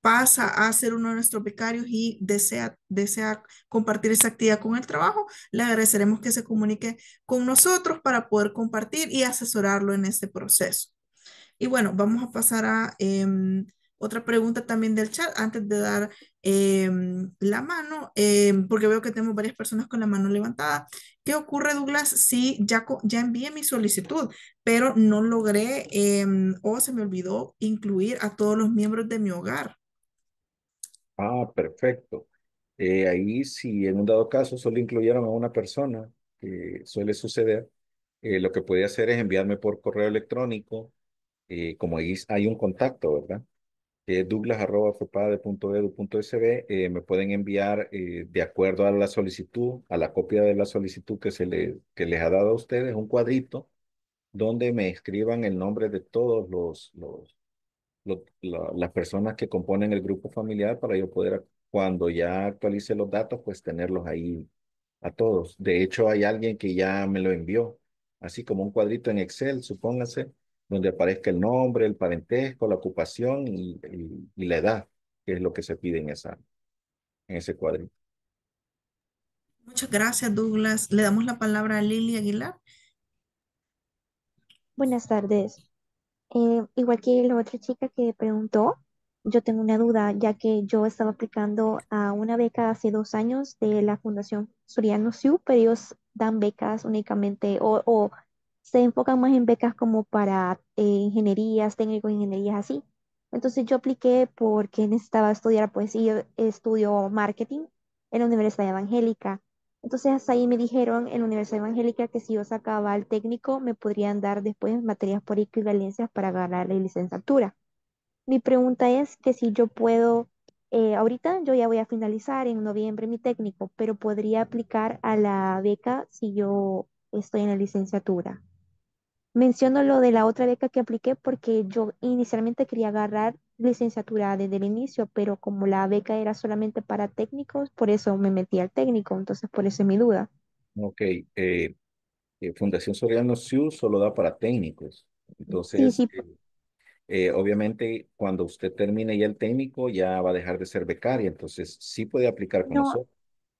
pasa a ser uno de nuestros becarios y desea, desea compartir esa actividad con el trabajo, le agradeceremos que se comunique con nosotros para poder compartir y asesorarlo en este proceso. Y bueno, vamos a pasar a otra pregunta también del chat antes de dar la mano, porque veo que tenemos varias personas con la mano levantada. ¿Qué ocurre, Douglas, si ya, ya envié mi solicitud, pero no logré em, o se me olvidó incluir a todos los miembros de mi hogar? Ah, perfecto. Eh, ahí, si en un dado caso solo incluyeron a una persona, que suele suceder, eh, lo que puede hacer es enviarme por correo electrónico, eh, como ahí hay un contacto, ¿verdad? Eh, douglas eh, me pueden enviar eh, de acuerdo a la solicitud, a la copia de la solicitud que, se le, que les ha dado a ustedes, un cuadrito donde me escriban el nombre de todos los, los, las personas que componen el grupo familiar para yo poder, cuando ya actualice los datos, pues tenerlos ahí a todos. De hecho, hay alguien que ya me lo envió, así como un cuadrito en Excel, supóngase, donde aparezca el nombre, el parentesco, la ocupación y, la edad, que es lo que se pide en, esa, en ese cuadrito. Muchas gracias, Douglas. Le damos la palabra a Lili Aguilar. Buenas tardes. Eh, igual que la otra chica que preguntó, yo tengo una duda, ya que yo estaba aplicando a una beca hace dos años de la Fundación Suriano SIU, pero ellos dan becas únicamente o, o se enfocan más en becas como para eh, ingenierías, técnicos, ingenierías así. Entonces yo apliqué porque necesitaba estudiar pues poesía, estudio marketing en la Universidad Evangélica. Entonces ahí me dijeron en la Universidad Evangélica que si yo sacaba el técnico me podrían dar después materias por equivalencias para ganar la licenciatura. Mi pregunta es que si yo puedo, eh, ahorita yo ya voy a finalizar en noviembre mi técnico, pero podría aplicar a la beca si yo estoy en la licenciatura. Menciono lo de la otra beca que apliqué porque yo inicialmente quería agarrar licenciatura desde el inicio, pero como la beca era solamente para técnicos, por eso me metí al técnico, entonces por eso es mi duda. Ok, eh, eh, Fundación Soriano SIU solo da para técnicos, entonces eh, obviamente cuando usted termine ya el técnico ya va a dejar de ser becaria, entonces sí puede aplicar con nosotros.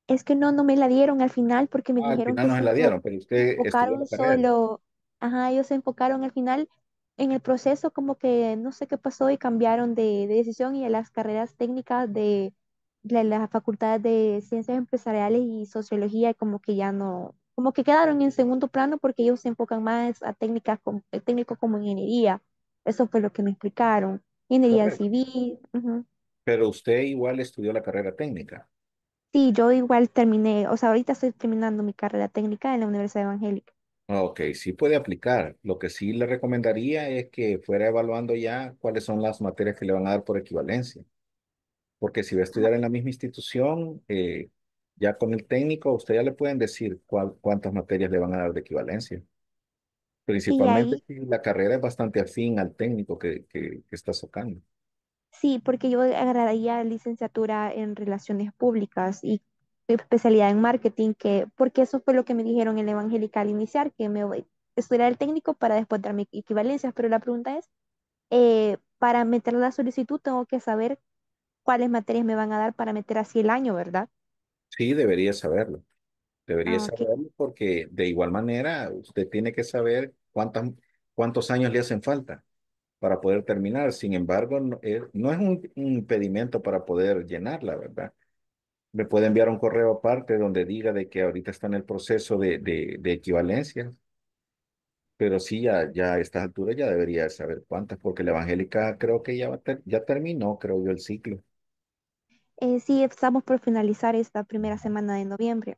Es que no, no me la dieron al final porque me ah, dijeron que no la dieron, pero usted solo, ajá, ellos se enfocaron al final en el proceso, como que no sé qué pasó y cambiaron de, decisión y a las carreras técnicas de, las facultades de ciencias empresariales y sociología, como que ya no, como que quedaron en segundo plano porque ellos se enfocan más a técnicas eh, técnico técnicos como ingeniería. Eso fue lo que me explicaron. Ingeniería civil. Pero usted igual estudió la carrera técnica. Sí, yo igual terminé, o sea, ahorita estoy terminando mi carrera técnica en la Universidad Evangélica. Ah, ok, sí puede aplicar. Lo que sí le recomendaría es que fuera evaluando ya cuáles son las materias que le van a dar por equivalencia. Porque si va a estudiar en la misma institución, eh, ya con el técnico, usted ya le pueden decir cuántas materias le van a dar de equivalencia. Principalmente si la carrera es bastante afín al técnico que, está socando. sí, porque yo agarraría licenciatura en relaciones públicas y especialidad en marketing, que, porque eso fue lo que me dijeron en el Evangelical iniciar, que me voy estudiar el técnico para después dar mi equivalencias, pero la pregunta es, eh, para meter la solicitud tengo que saber cuáles materias me van a dar para meter así el año, ¿verdad? Sí, debería saberlo. Debería ah, saberlo porque de igual manera usted tiene que saber cuántas, cuántos años le hacen falta para poder terminar. Sin embargo, no, eh, es un, un impedimento para poder llenarla, ¿verdad? me puede enviar un correo aparte donde diga de que ahorita está en el proceso de, de, equivalencia. Pero sí, ya, ya a estas alturas ya debería saber cuántas, porque la evangélica creo que ya, ya terminó, creo yo, el ciclo. Eh, sí, estamos por finalizar esta primera semana de noviembre.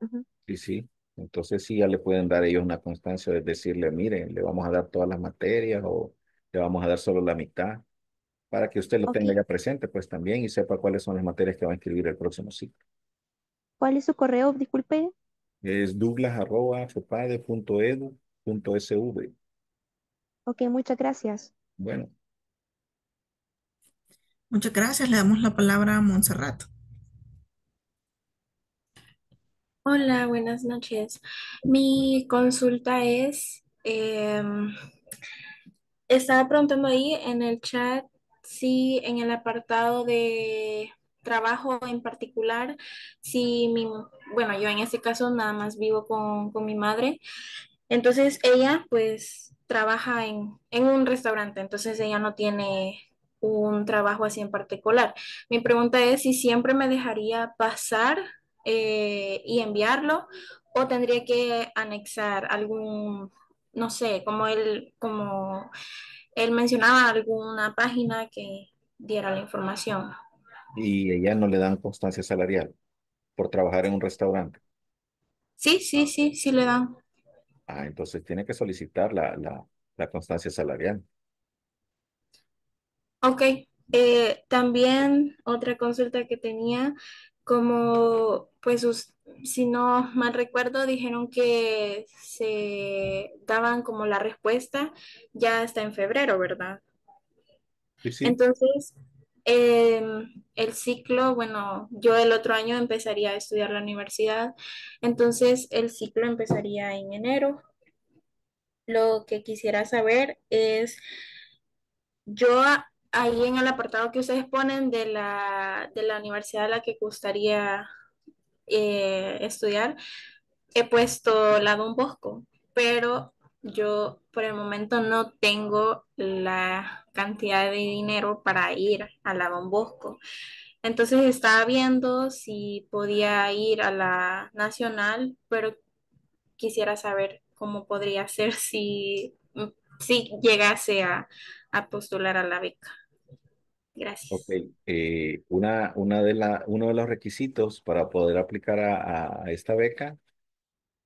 Sí, sí. Entonces sí, ya le pueden dar ellos una constancia de decirle, miren, le vamos a dar todas las materias o le vamos a dar solo la mitad, para que usted lo tenga ya presente, pues también, y sepa cuáles son las materias que va a inscribir el próximo ciclo. ¿Cuál es su correo? Disculpe. Es SV. Ok, muchas gracias. Bueno. Muchas gracias. Le damos la palabra a Montserrat. Hola, buenas noches. Mi consulta es, em, estaba preguntando ahí en el chat si en el apartado de trabajo en particular, si mi, bueno, yo en este caso nada más vivo con, con mi madre, entonces ella pues trabaja en, un restaurante, entonces ella no tiene un trabajo así en particular. Mi pregunta es si siempre me dejaría pasar eh, y enviarlo o tendría que anexar algún, no sé, como él, como él mencionaba, alguna página que diera la información y ella no le dan constancia salarial por trabajar en un restaurante. Sí, sí, sí, sí le dan. Ah, entonces tiene que solicitar la, la, la constancia salarial. Ok. Eh, también otra consulta que tenía, como pues si no mal recuerdo, dijeron que se daban como la respuesta ya hasta en febrero, ¿verdad? Sí, sí. Entonces, Em, el ciclo, bueno, yo el otro año empezaría a estudiar la universidad, entonces el ciclo empezaría en enero. Lo que quisiera saber es, yo ahí en el apartado que ustedes ponen de la, de la universidad a la que gustaría eh, estudiar, he puesto la un Bosco, pero yo por el momento no tengo la cantidad de dinero para ir a la Don Bosco. Entonces estaba viendo si podía ir a la nacional, pero quisiera saber cómo podría ser [LAUGHS] si, si llegase a, postular a la beca. Gracias. Eh, una, una de la, uno de los requisitos para poder aplicar a esta beca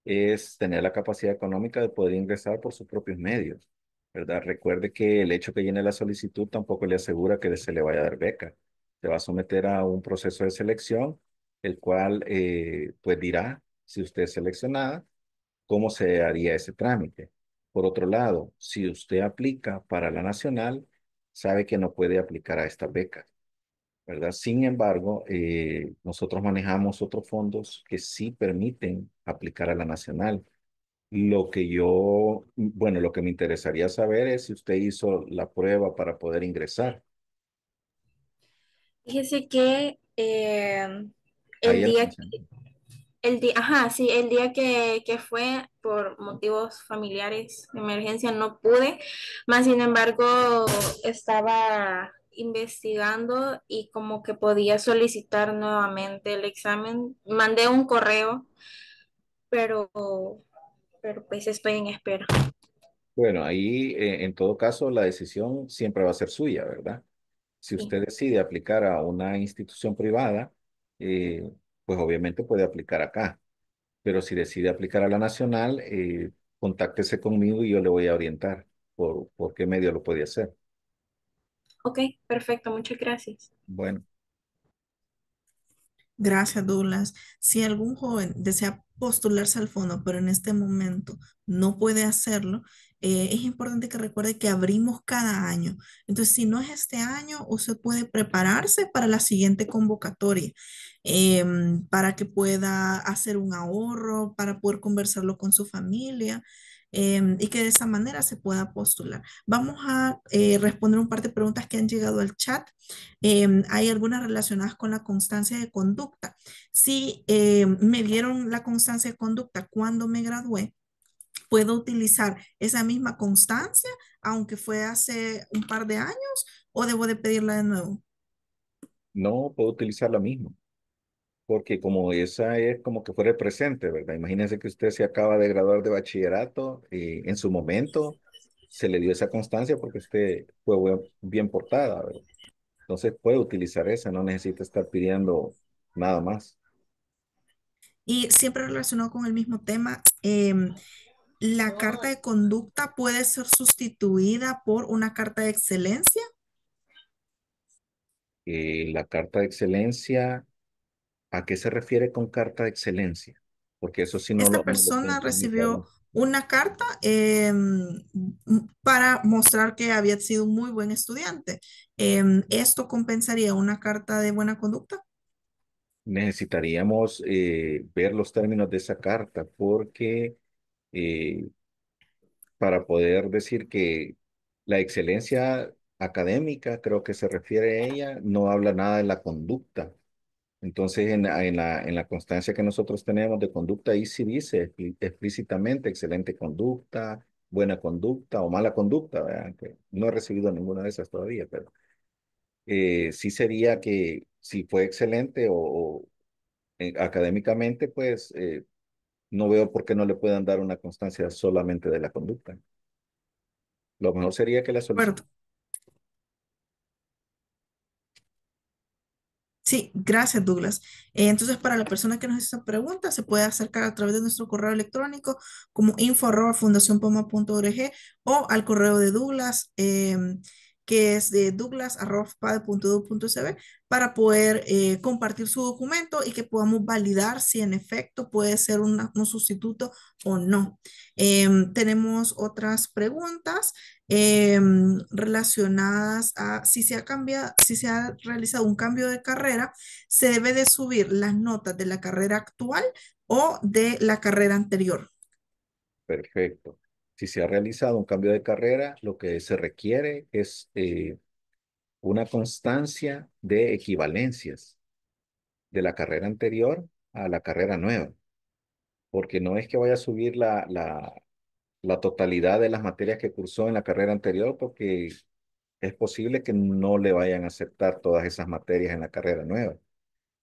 es tener la capacidad económica de poder ingresar por sus propios medios. ¿verdad? Recuerde que el hecho que llene la solicitud tampoco le asegura que se le vaya a dar beca. Se va a someter a un proceso de selección, el cual eh, pues dirá si usted es seleccionada, cómo se haría ese trámite. Por otro lado, si usted aplica para la nacional, sabe que no puede aplicar a esta beca, ¿verdad? Sin embargo, eh, nosotros manejamos otros fondos que sí permiten aplicar a la nacional. Lo que yo, bueno, lo que me interesaría saber es si usted hizo la prueba para poder ingresar. Fíjese que eh, el, día, el día, ajá, sí, el día que, que, fue por motivos familiares de emergencia no pude, más sin embargo estaba investigando y como que podía solicitar nuevamente el examen. Mandé un correo, pero pero pues estoy en espera. Bueno, ahí eh, en todo caso la decisión siempre va a ser suya, ¿verdad? Si usted decide aplicar a una institución privada, eh, pues obviamente puede aplicar acá. Pero si decide aplicar a la nacional, eh, contáctese conmigo y yo le voy a orientar por, por qué medio lo puede hacer. Ok, perfecto, muchas gracias. Bueno. Gracias, Douglas. Si algún joven desea postularse al fondo, pero en este momento no puede hacerlo, eh, es importante que recuerde que abrimos cada año. Entonces, si no es este año, usted puede prepararse para la siguiente convocatoria, em, para que pueda hacer un ahorro, para poder conversarlo con su familia, Em, y que de esa manera se pueda postular. Vamos a eh, responder un par de preguntas que han llegado al chat. Em, hay algunas relacionadas con la constancia de conducta. Si em, me dieron la constancia de conducta cuando me gradué, puedo utilizar esa misma constancia, aunque fue hace un par de años, o debo de pedirla de nuevo? No, puedo utilizar la misma porque como esa es como que fuera presente, ¿verdad? Imagínense que usted se acaba de graduar de bachillerato y eh, en su momento se le dio esa constancia porque usted fue bien portada, ¿verdad? Entonces puede utilizar esa, no necesita estar pidiendo nada más. Y siempre relacionado con el mismo tema, em, ¿la carta de conducta puede ser sustituida por una carta de excelencia? Eh, la carta de excelencia a qué se refiere con carta de excelencia, porque eso sí no Esta persona recibió una carta em, para mostrar que había sido un muy buen estudiante. Em, ¿Esto compensaría una carta de buena conducta? Necesitaríamos eh, ver los términos de esa carta porque eh, para poder decir que la excelencia académica, creo que se refiere a ella, no habla nada de la conducta. Entonces, en la, en la, constancia que nosotros tenemos de conducta, ahí sí dice explícitamente excelente conducta, buena conducta o mala conducta, Que no he recibido ninguna de esas todavía, pero eh, sí sería que si fue excelente o, eh, académicamente, pues eh, no veo por qué no le puedan dar una constancia solamente de la conducta. Lo mejor sería que la solución... Sí, gracias Douglas. Eh, entonces, para la persona que nos hizo esa pregunta, se puede acercar a través de nuestro correo electrónico como info.fundacionpoma.org o al correo de Douglas. Em, que es de douglas.pad.edu.cb para poder eh, compartir su documento y que podamos validar si en efecto puede ser un sustituto o no. Em, tenemos otras preguntas em, relacionadas a si se, ha cambiado, si se ha realizado un cambio de carrera, se debe de subir las notas de la carrera actual o de la carrera anterior. Perfecto si se ha realizado un cambio de carrera, lo que se requiere es eh, una constancia de equivalencias de la carrera anterior a la carrera nueva, porque no es que vaya a subir la, la, totalidad de las materias que cursó en la carrera anterior, porque es posible que no le vayan a aceptar todas esas materias en la carrera nueva.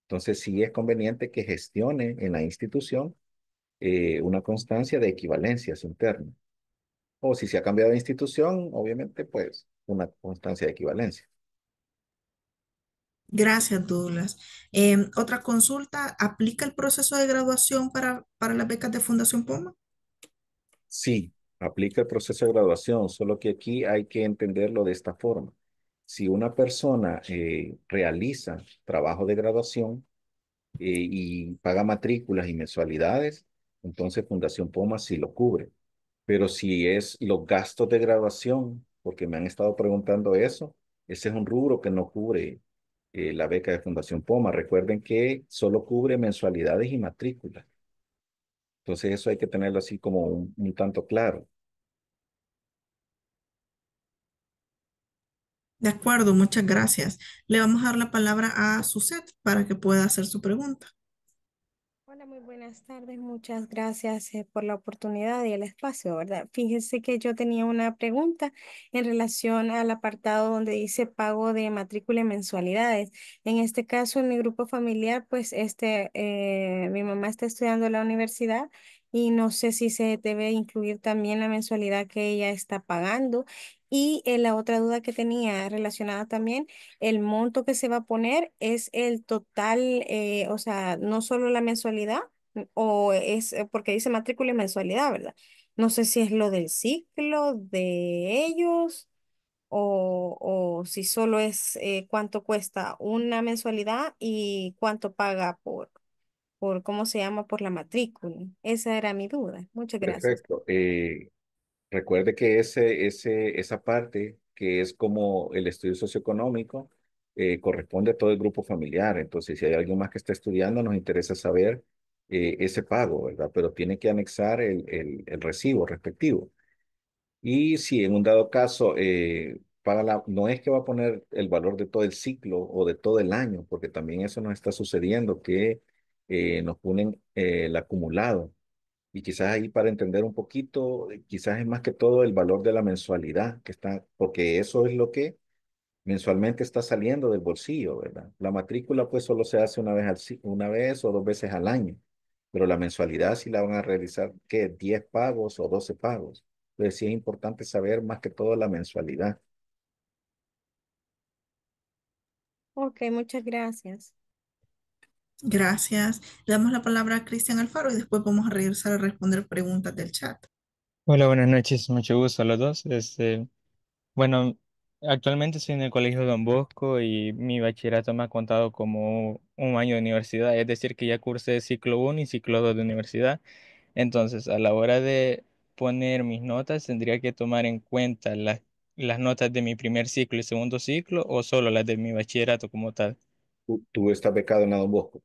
Entonces, sí es conveniente que gestione en la institución eh, una constancia de equivalencias internas o si se ha cambiado de institución, obviamente, pues una constancia de equivalencia. Gracias, Douglas. Em, otra consulta, ¿aplica el proceso de graduación para, para las becas de Fundación Poma? Sí, aplica el proceso de graduación, solo que aquí hay que entenderlo de esta forma. Si una persona eh, realiza trabajo de graduación eh, y paga matrículas y mensualidades, entonces Fundación Poma sí lo cubre. Pero si es los gastos de graduación, porque me han estado preguntando eso, ese es un rubro que no cubre eh, la beca de Fundación Poma. Recuerden que solo cubre mensualidades y matrícula. Entonces eso hay que tenerlo así como un, tanto claro. De acuerdo, muchas gracias. Le vamos a dar la palabra a Suset para que pueda hacer su pregunta muy buenas tardes. Muchas gracias eh, por la oportunidad y el espacio, ¿verdad? Fíjense que yo tenía una pregunta en relación al apartado donde dice pago de matrícula y mensualidades. En este caso, en mi grupo familiar, pues este, eh, mi mamá está estudiando en la universidad y no sé si se debe incluir también la mensualidad que ella está pagando. Y eh, la otra duda que tenía relacionada también, el monto que se va a poner es el total, eh, o sea, no solo la mensualidad, mm, o es eh, porque dice matrícula y mensualidad, ¿verdad? No sé si es lo del ciclo de ellos o, si solo es cuánto cuesta una mensualidad y cuánto paga por, por cómo se llama, por la matrícula. Esa era mi duda. Muchas gracias. Perfecto. Eh, recuerde que ese, ese, esa parte que es como el estudio socioeconómico eh, corresponde a todo el grupo familiar. Entonces, si hay alguien más que está estudiando, nos interesa saber eh, ese pago, ¿verdad? Pero tiene que anexar el, el, recibo respectivo. Y si en un dado caso para la, no es que va a poner el valor de todo el ciclo o de todo el año, porque también eso nos está sucediendo, que eh, nos ponen eh, el acumulado. Y quizás ahí para entender un poquito, eh, quizás es más que todo el valor de la mensualidad, que está, porque eso es lo que mensualmente está saliendo del bolsillo, ¿verdad? La matrícula pues solo se hace una vez, al, una vez o dos veces al año, pero la mensualidad si la van a realizar, ¿qué? 10 pagos o 12 pagos. Entonces sí es importante saber más que todo la mensualidad. Ok, muchas gracias. Gracias. Le damos la palabra a Cristian Alfaro y después vamos a regresar a responder preguntas del chat. Hola, buenas noches. Mucho gusto a los dos. Este, bueno, actualmente estoy en el Colegio Don Bosco y mi bachillerato me ha contado como un año de universidad, es decir, que ya cursé ciclo 1 y ciclo 2 de universidad. Entonces, a la hora de poner mis notas, tendría que tomar en cuenta las, las notas de mi primer ciclo y segundo ciclo o solo las de mi bachillerato como tal tú, estás becado en la Don Bosco.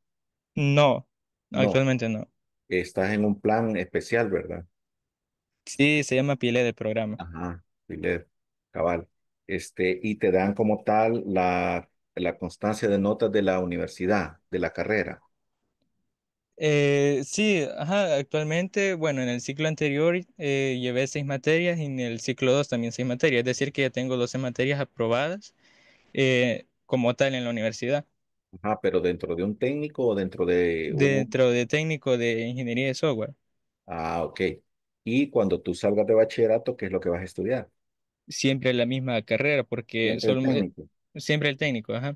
No, actualmente no. Estás en un plan especial, ¿verdad? Sí, se llama Pile de programa. Ajá, Piler, cabal. Este, y te dan como tal la, la constancia de notas de la universidad, de la carrera. Eh, sí, ajá, actualmente, bueno, en el ciclo anterior eh, llevé seis materias y en el ciclo dos también seis materias, es decir, que ya tengo 12 materias aprobadas eh, como tal en la universidad. Ajá, pero dentro de un técnico o dentro de dentro de técnico de ingeniería de software. Ah, ok. Y cuando tú salgas de bachillerato, ¿qué es lo que vas a estudiar? Siempre la misma carrera, porque el solo técnico. siempre el técnico, ajá.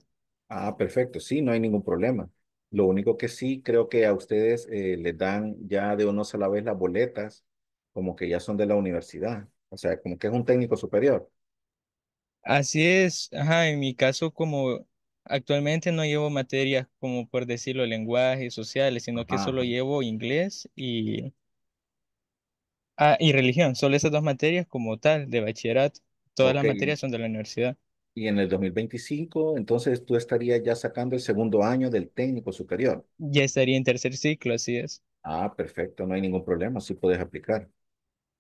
Ah, perfecto. Sí, no hay ningún problema. Lo único que sí, creo que a ustedes eh, les dan ya de una a la vez las boletas, como que ya son de la universidad. O sea, como que es un técnico superior. Así es, ajá, en mi caso como Actualmente no llevo materias como por decirlo, lenguaje, sociales, sino que ah, solo llevo inglés y, ah, y religión. Solo esas dos materias como tal, de bachillerato. Todas las materias son de la universidad. Y en el 2025, entonces tú estarías ya sacando el segundo año del técnico superior. Ya estaría en tercer ciclo, así es. Ah, perfecto, no hay ningún problema, sí puedes aplicar,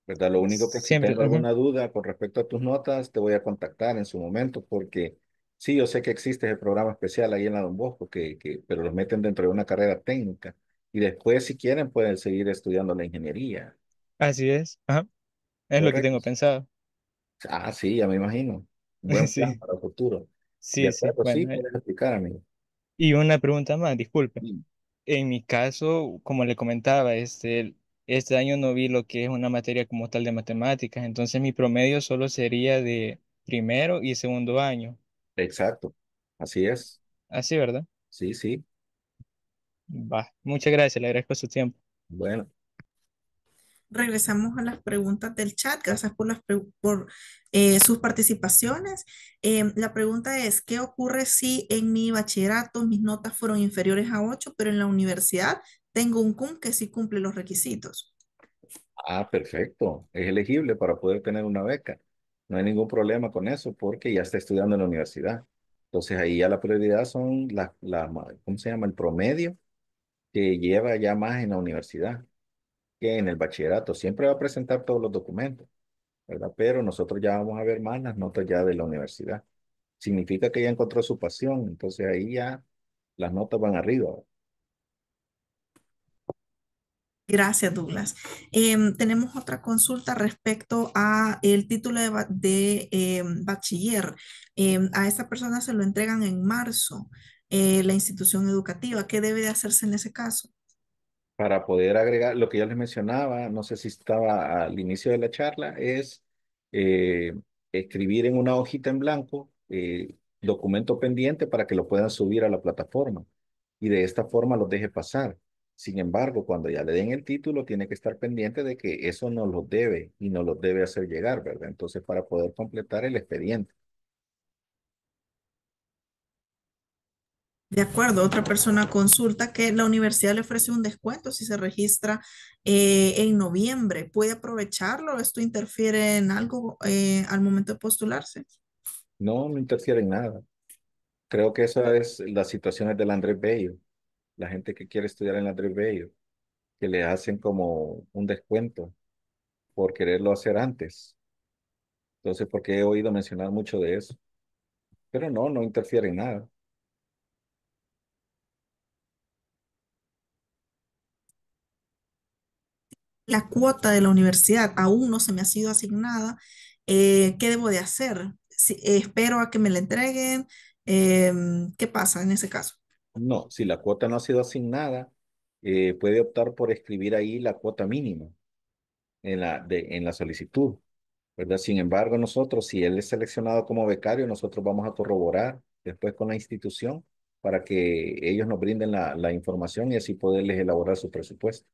¿verdad? Lo único que tengo alguna duda con respecto a tus notas, te voy a contactar en su momento porque Sí, yo sé que existe ese programa especial ahí en la Don Bosco, que, que, pero los meten dentro de una carrera técnica y después, si quieren, pueden seguir estudiando la ingeniería. Así es, Ajá. Es lo que tengo pensado. Ah, sí, ya me imagino. Buen [LAUGHS] sí. para el futuro. Sí, sí, sí, eh. Y una pregunta más, disculpe. En mi caso, como le comentaba, este, este año no vi lo que es una materia como tal de matemáticas, entonces mi promedio solo sería de primero y segundo año. Exacto, así es. Así, ah, ¿verdad? Sí, sí. Va. Muchas gracias, le agradezco su tiempo. Bueno. Regresamos a las preguntas del chat. Gracias por, eh, sus participaciones. Em, la pregunta es, ¿qué ocurre si en mi bachillerato mis notas fueron inferiores a 8, pero en la universidad tengo un CUM que sí cumple los requisitos? Ah, perfecto. Es elegible para poder tener una beca. No hay ningún problema con eso porque ya está estudiando en la universidad. Entonces ahí ya la prioridad son las, ¿cómo se llama? El promedio que lleva ya más en la universidad que en el bachillerato. Siempre va a presentar todos los documentos, ¿verdad? Pero nosotros ya vamos a ver más las notas ya de la universidad. Significa que ya encontró su pasión, entonces ahí ya las notas van arriba. Gracias, Douglas. Em, tenemos otra consulta respecto a el título de, em, bachiller. Em, a esta persona se lo entregan en marzo eh, la institución educativa. ¿Qué debe de hacerse en ese caso? Para poder agregar lo que ya les mencionaba, no sé si estaba al inicio de la charla, es eh, escribir en una hojita en blanco eh, documento pendiente para que lo puedan subir a la plataforma y de esta forma los deje pasar sin embargo, cuando ya le den el título, tiene que estar pendiente de que eso no lo debe y no lo debe hacer llegar, ¿verdad? Entonces, para poder completar el expediente. De acuerdo, otra persona consulta que la universidad le ofrece un descuento si se registra eh, en noviembre. ¿Puede aprovecharlo? ¿Esto interfiere en algo eh, al momento de postularse? No, no interfiere en nada. Creo que esa es la situación del Andrés Bello la gente que quiere estudiar en la Bay que le hacen como un descuento por quererlo hacer antes. Entonces, porque he oído mencionar mucho de eso. Pero no, no interfiere en nada. La cuota de la universidad aún no se me ha sido asignada. Eh, ¿Qué debo de hacer? Eh, espero a que me la entreguen. Em, ¿Qué pasa en ese caso? No, si la cuota no ha sido asignada, eh, puede optar por escribir ahí la cuota mínima en la, de, en la solicitud, ¿verdad? Sin embargo, nosotros, si él es seleccionado como becario, nosotros vamos a corroborar después con la institución para que ellos nos brinden la, información y así poderles elaborar su presupuesto.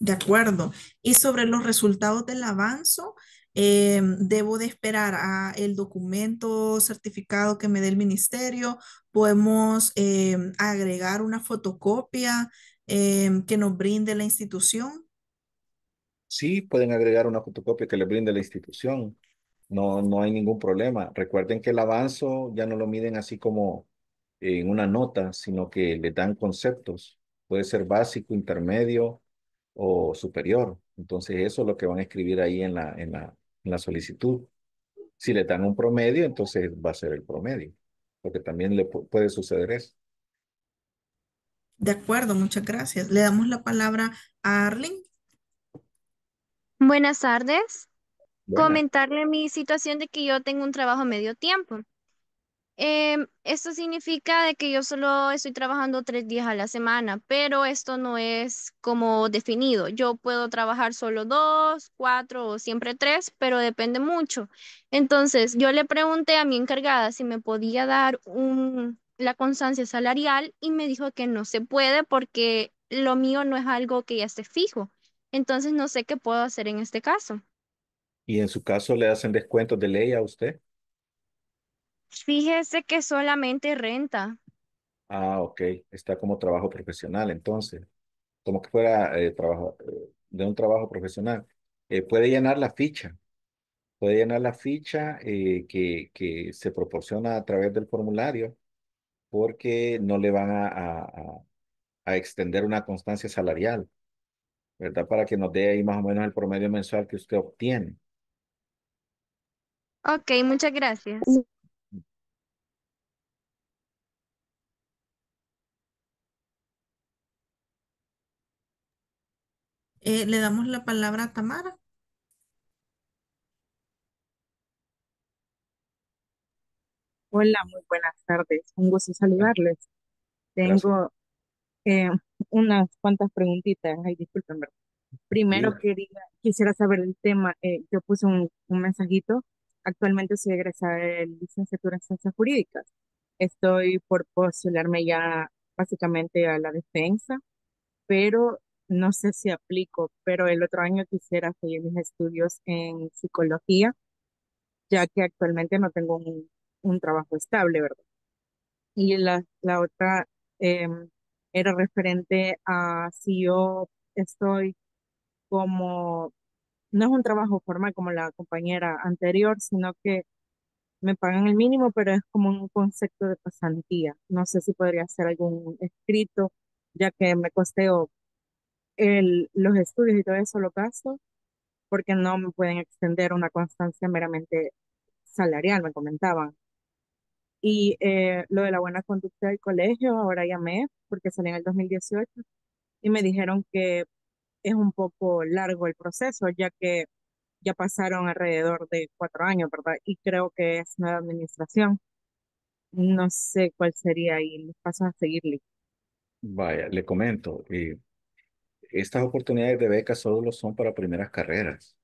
De acuerdo. Y sobre los resultados del avance, Em, debo de esperar a el documento certificado que me dé el ministerio, podemos em, agregar una fotocopia em, que nos brinde la institución. Sí, pueden agregar una fotocopia que le brinde la institución. No, no hay ningún problema. Recuerden que el avanzo ya no lo miden así como en una nota, sino que le dan conceptos. Puede ser básico, intermedio o superior. Entonces eso es lo que van a escribir ahí en la, en la, en la solicitud. Si le dan un promedio, entonces va a ser el promedio, porque también le puede suceder eso. De acuerdo, muchas gracias. Le damos la palabra a Arlene. Buenas tardes. Comentarle mi situación de que yo tengo un trabajo medio tiempo. Em, esto significa de que yo solo estoy trabajando tres días a la semana, pero esto no es como definido. Yo puedo trabajar solo dos, cuatro o siempre tres, pero depende mucho. Entonces, yo le pregunté a mi encargada si me podía dar un, la constancia salarial y me dijo que no se puede porque lo mío no es algo que ya esté fijo. Entonces, no sé qué puedo hacer en este caso. ¿Y en su caso le hacen descuentos de ley a usted? Fíjese que solamente renta. Ah, ok. Está como trabajo profesional, entonces. Como que fuera eh, trabajo, eh, de un trabajo profesional. Eh, puede llenar la ficha. Puede llenar la ficha que, que se proporciona a través del formulario porque no le van a, a, a extender una constancia salarial, ¿verdad? Para que nos dé ahí más o menos el promedio mensual que usted obtiene. Ok, muchas gracias. Eh, le damos la palabra a Tamara. Hola, muy buenas tardes. Un gusto saludarles. Tengo eh, unas cuantas preguntitas. Ay, Primero quisiera saber el tema. Eh, yo puse un, un, mensajito. Actualmente soy egresada de licenciatura en ciencias jurídicas. Estoy por postularme ya básicamente a la defensa, pero no sé si aplico, pero el otro año quisiera seguir mis estudios en psicología, ya que actualmente no tengo un, trabajo estable, ¿verdad? Y la, la otra em, era referente a si yo estoy como, no es un trabajo formal como la compañera anterior, sino que me pagan el mínimo, pero es como un concepto de pasantía. No sé si podría hacer algún escrito, ya que me costeo el, los estudios y todo eso lo paso porque no me pueden extender una constancia meramente salarial, me comentaban. Y eh, lo de la buena conducta del colegio, ahora llamé porque salí en el 2018 y me dijeron que es un poco largo el proceso, ya que ya pasaron alrededor de cuatro años, ¿verdad? Y creo que es nueva administración. No sé cuál sería y los pasos a seguirle. Vaya, le comento. y eh, estas oportunidades de becas solo son para primeras carreras,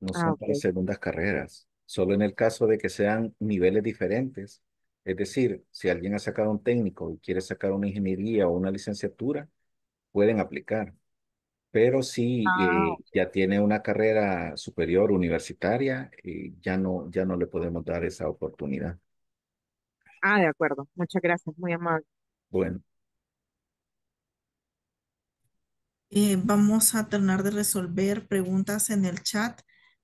no ah, son para segundas carreras, solo en el caso de que sean niveles diferentes. Es decir, si alguien ha sacado un técnico y quiere sacar una ingeniería o una licenciatura, pueden aplicar. Pero si ah, eh, ya tiene una carrera superior universitaria, eh, ya, no, ya no le podemos dar esa oportunidad. Ah, de acuerdo. Muchas gracias, muy amable. Bueno. Eh, vamos a tratar de resolver preguntas en el chat.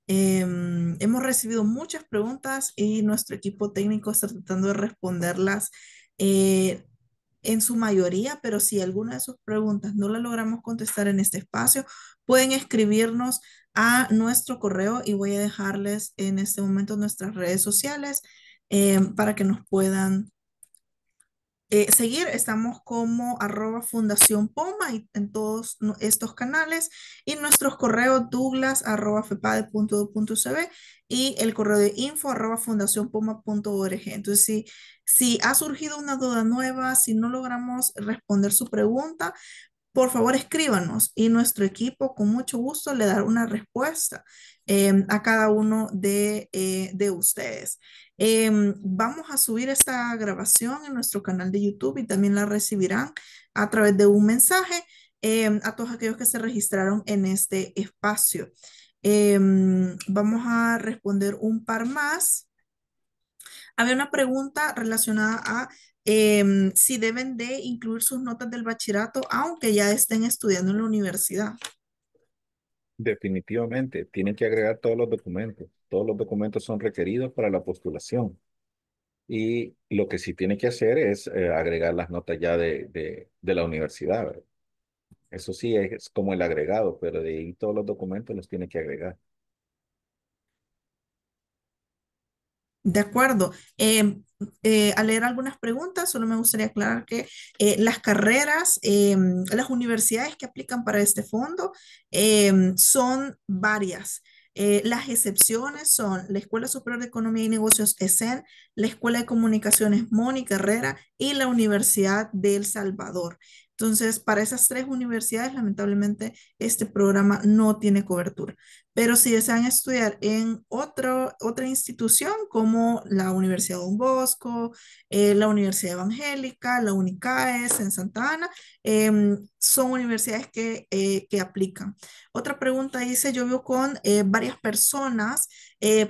Em, hemos recibido muchas preguntas y nuestro equipo técnico está tratando de responderlas eh, en su mayoría, pero si alguna de sus preguntas no la logramos contestar en este espacio, pueden escribirnos a nuestro correo y voy a dejarles en este momento nuestras redes sociales em, para que nos puedan eh, seguir. Estamos como arroba Fundación Poma en todos estos canales y nuestros correos douglas arroba .cb y el correo de info arroba fundacionpoma.org. Entonces, si, si ha surgido una duda nueva, si no logramos responder su pregunta, por favor escríbanos y nuestro equipo con mucho gusto le dará una respuesta em, a cada uno de, eh, ustedes. Em, vamos a subir esta grabación en nuestro canal de YouTube y también la recibirán a través de un mensaje em, a todos aquellos que se registraron en este espacio. vamos a responder un par más. Había una pregunta relacionada a Em, si deben de incluir sus notas del bachillerato, aunque ya estén estudiando en la universidad. Definitivamente, tienen que agregar todos los documentos. Todos los documentos son requeridos para la postulación. Y lo que sí tiene que hacer es eh, agregar las notas ya de, de, la universidad. Eso sí es como el agregado, pero de ahí todos los documentos los tiene que agregar. De acuerdo. Em, eh, al leer algunas preguntas, solo me gustaría aclarar que eh, las carreras, em, las universidades que aplican para este fondo em, son varias. Eh, las excepciones son la Escuela Superior de Economía y Negocios ESEN, la Escuela de Comunicaciones Mónica Herrera y la Universidad del Salvador. Entonces, para esas tres universidades, lamentablemente, este programa no tiene cobertura. Pero si desean estudiar en otro, otra institución como la Universidad de Don Bosco, eh, la Universidad Evangélica, la UNICAES en Santa Ana, em, son universidades que, eh, que, aplican. Otra pregunta dice, yo vivo con eh, varias personas,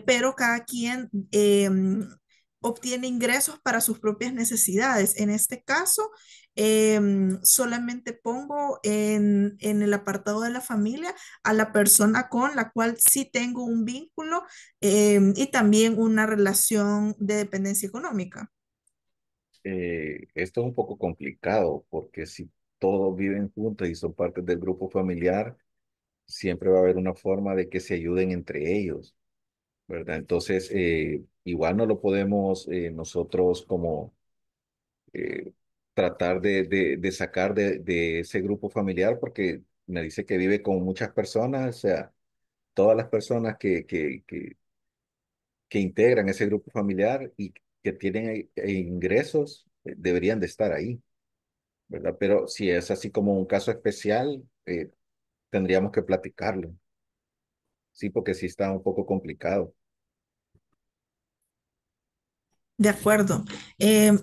pero cada quien em, obtiene ingresos para sus propias necesidades. En este caso, em, solamente pongo en, el apartado de la familia a la persona con la cual sí tengo un vínculo em, y también una relación de dependencia económica. Eh, esto es un poco complicado porque si todos viven juntos y son parte del grupo familiar, siempre va a haber una forma de que se ayuden entre ellos. Entonces, eh, igual no lo podemos eh, nosotros como eh, tratar de, de, sacar de, ese grupo familiar porque me dice que vive con muchas personas, o sea, todas las personas que, que, que, integran ese grupo familiar y que tienen e-, ingresos deberían de estar ahí, ¿verdad? Pero si es así como un caso especial, tendríamos que platicarlo. Sí, porque sí está un poco complicado. De acuerdo. Em,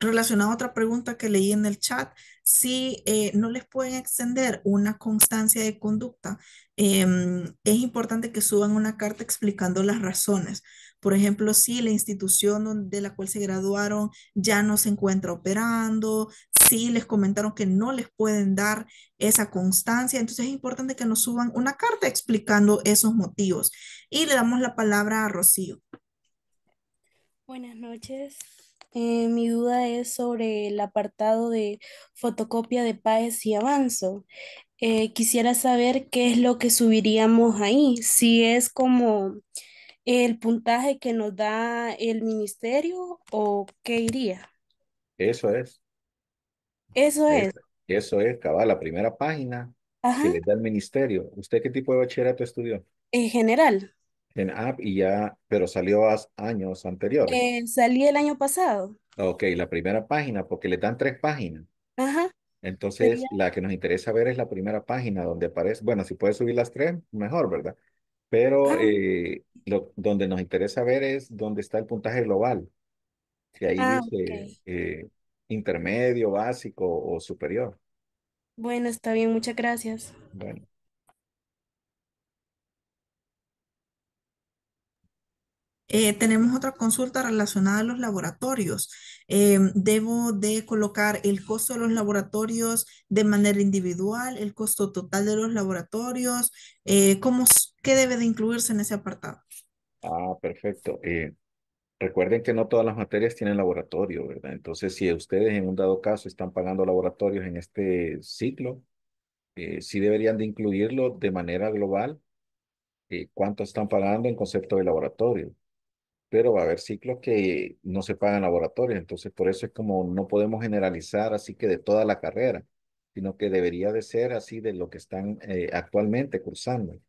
relacionado a otra pregunta que leí en el chat, si eh, no les pueden extender una constancia de conducta, em, es importante que suban una carta explicando las razones. Por ejemplo, si la institución de la cual se graduaron ya no se encuentra operando, si les comentaron que no les pueden dar esa constancia, entonces es importante que nos suban una carta explicando esos motivos. Y le damos la palabra a Rocío. Buenas noches. Eh, mi duda es sobre el apartado de fotocopia de PAES y avanzo. Eh, quisiera saber qué es lo que subiríamos ahí, si es como el puntaje que nos da el ministerio o qué iría. Eso es. Eso es. Eso es, cabal, la primera página que le da el ministerio. ¿Usted qué tipo de bachillerato estudió? En general. En app y ya, pero salió hace años anteriores. Eh, salí el año pasado. Ok, la primera página, porque le dan tres páginas. Ajá. Entonces, la que nos interesa ver es la primera página donde aparece, bueno, si puedes subir las tres, mejor, ¿verdad? Pero ah. eh, lo, donde nos interesa ver es donde está el puntaje global. Si ahí ah, dice eh, intermedio, básico o superior. Bueno, está bien, muchas gracias. Bueno. Eh, tenemos otra consulta relacionada a los laboratorios. Em, ¿Debo de colocar el costo de los laboratorios de manera individual, el costo total de los laboratorios? Eh, ¿cómo, ¿Qué debe de incluirse en ese apartado? Ah, perfecto. Eh, recuerden que no todas las materias tienen laboratorio, ¿verdad? Entonces, si ustedes en un dado caso están pagando laboratorios en este ciclo, sí deberían de incluirlo de manera global. ¿Cuánto están pagando en concepto de laboratorio? pero va a haber ciclos que no se pagan laboratorios, entonces por eso es como no podemos generalizar así que de toda la carrera, sino que debería de ser así de lo que están eh, actualmente cursando,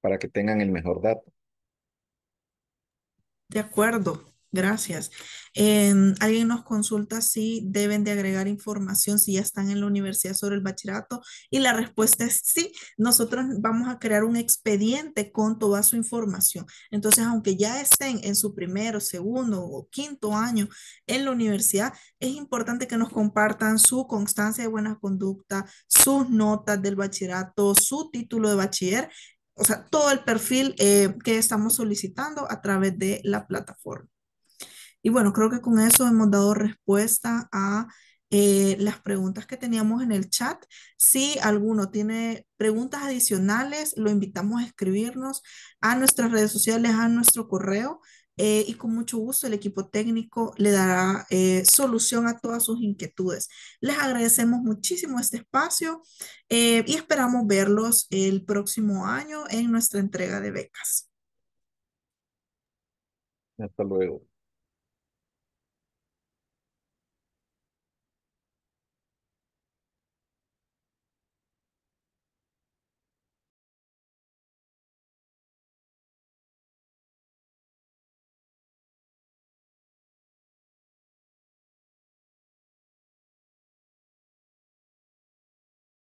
para que tengan el mejor dato. De acuerdo. Gracias. Em, alguien nos consulta si deben de agregar información si ya están en la universidad sobre el bachillerato y la respuesta es sí. Nosotros vamos a crear un expediente con toda su información. Entonces, aunque ya estén en su primero, segundo o quinto año en la universidad, es importante que nos compartan su constancia de buena conducta, sus notas del bachillerato, su título de bachiller, o sea, todo el perfil eh, que estamos solicitando a través de la plataforma. Y bueno, creo que con eso hemos dado respuesta a eh, las preguntas que teníamos en el chat. Si alguno tiene preguntas adicionales, lo invitamos a escribirnos a nuestras redes sociales, a nuestro correo. Eh, y con mucho gusto el equipo técnico le dará eh, solución a todas sus inquietudes. Les agradecemos muchísimo este espacio y esperamos verlos el próximo año en nuestra entrega de becas. Hasta luego.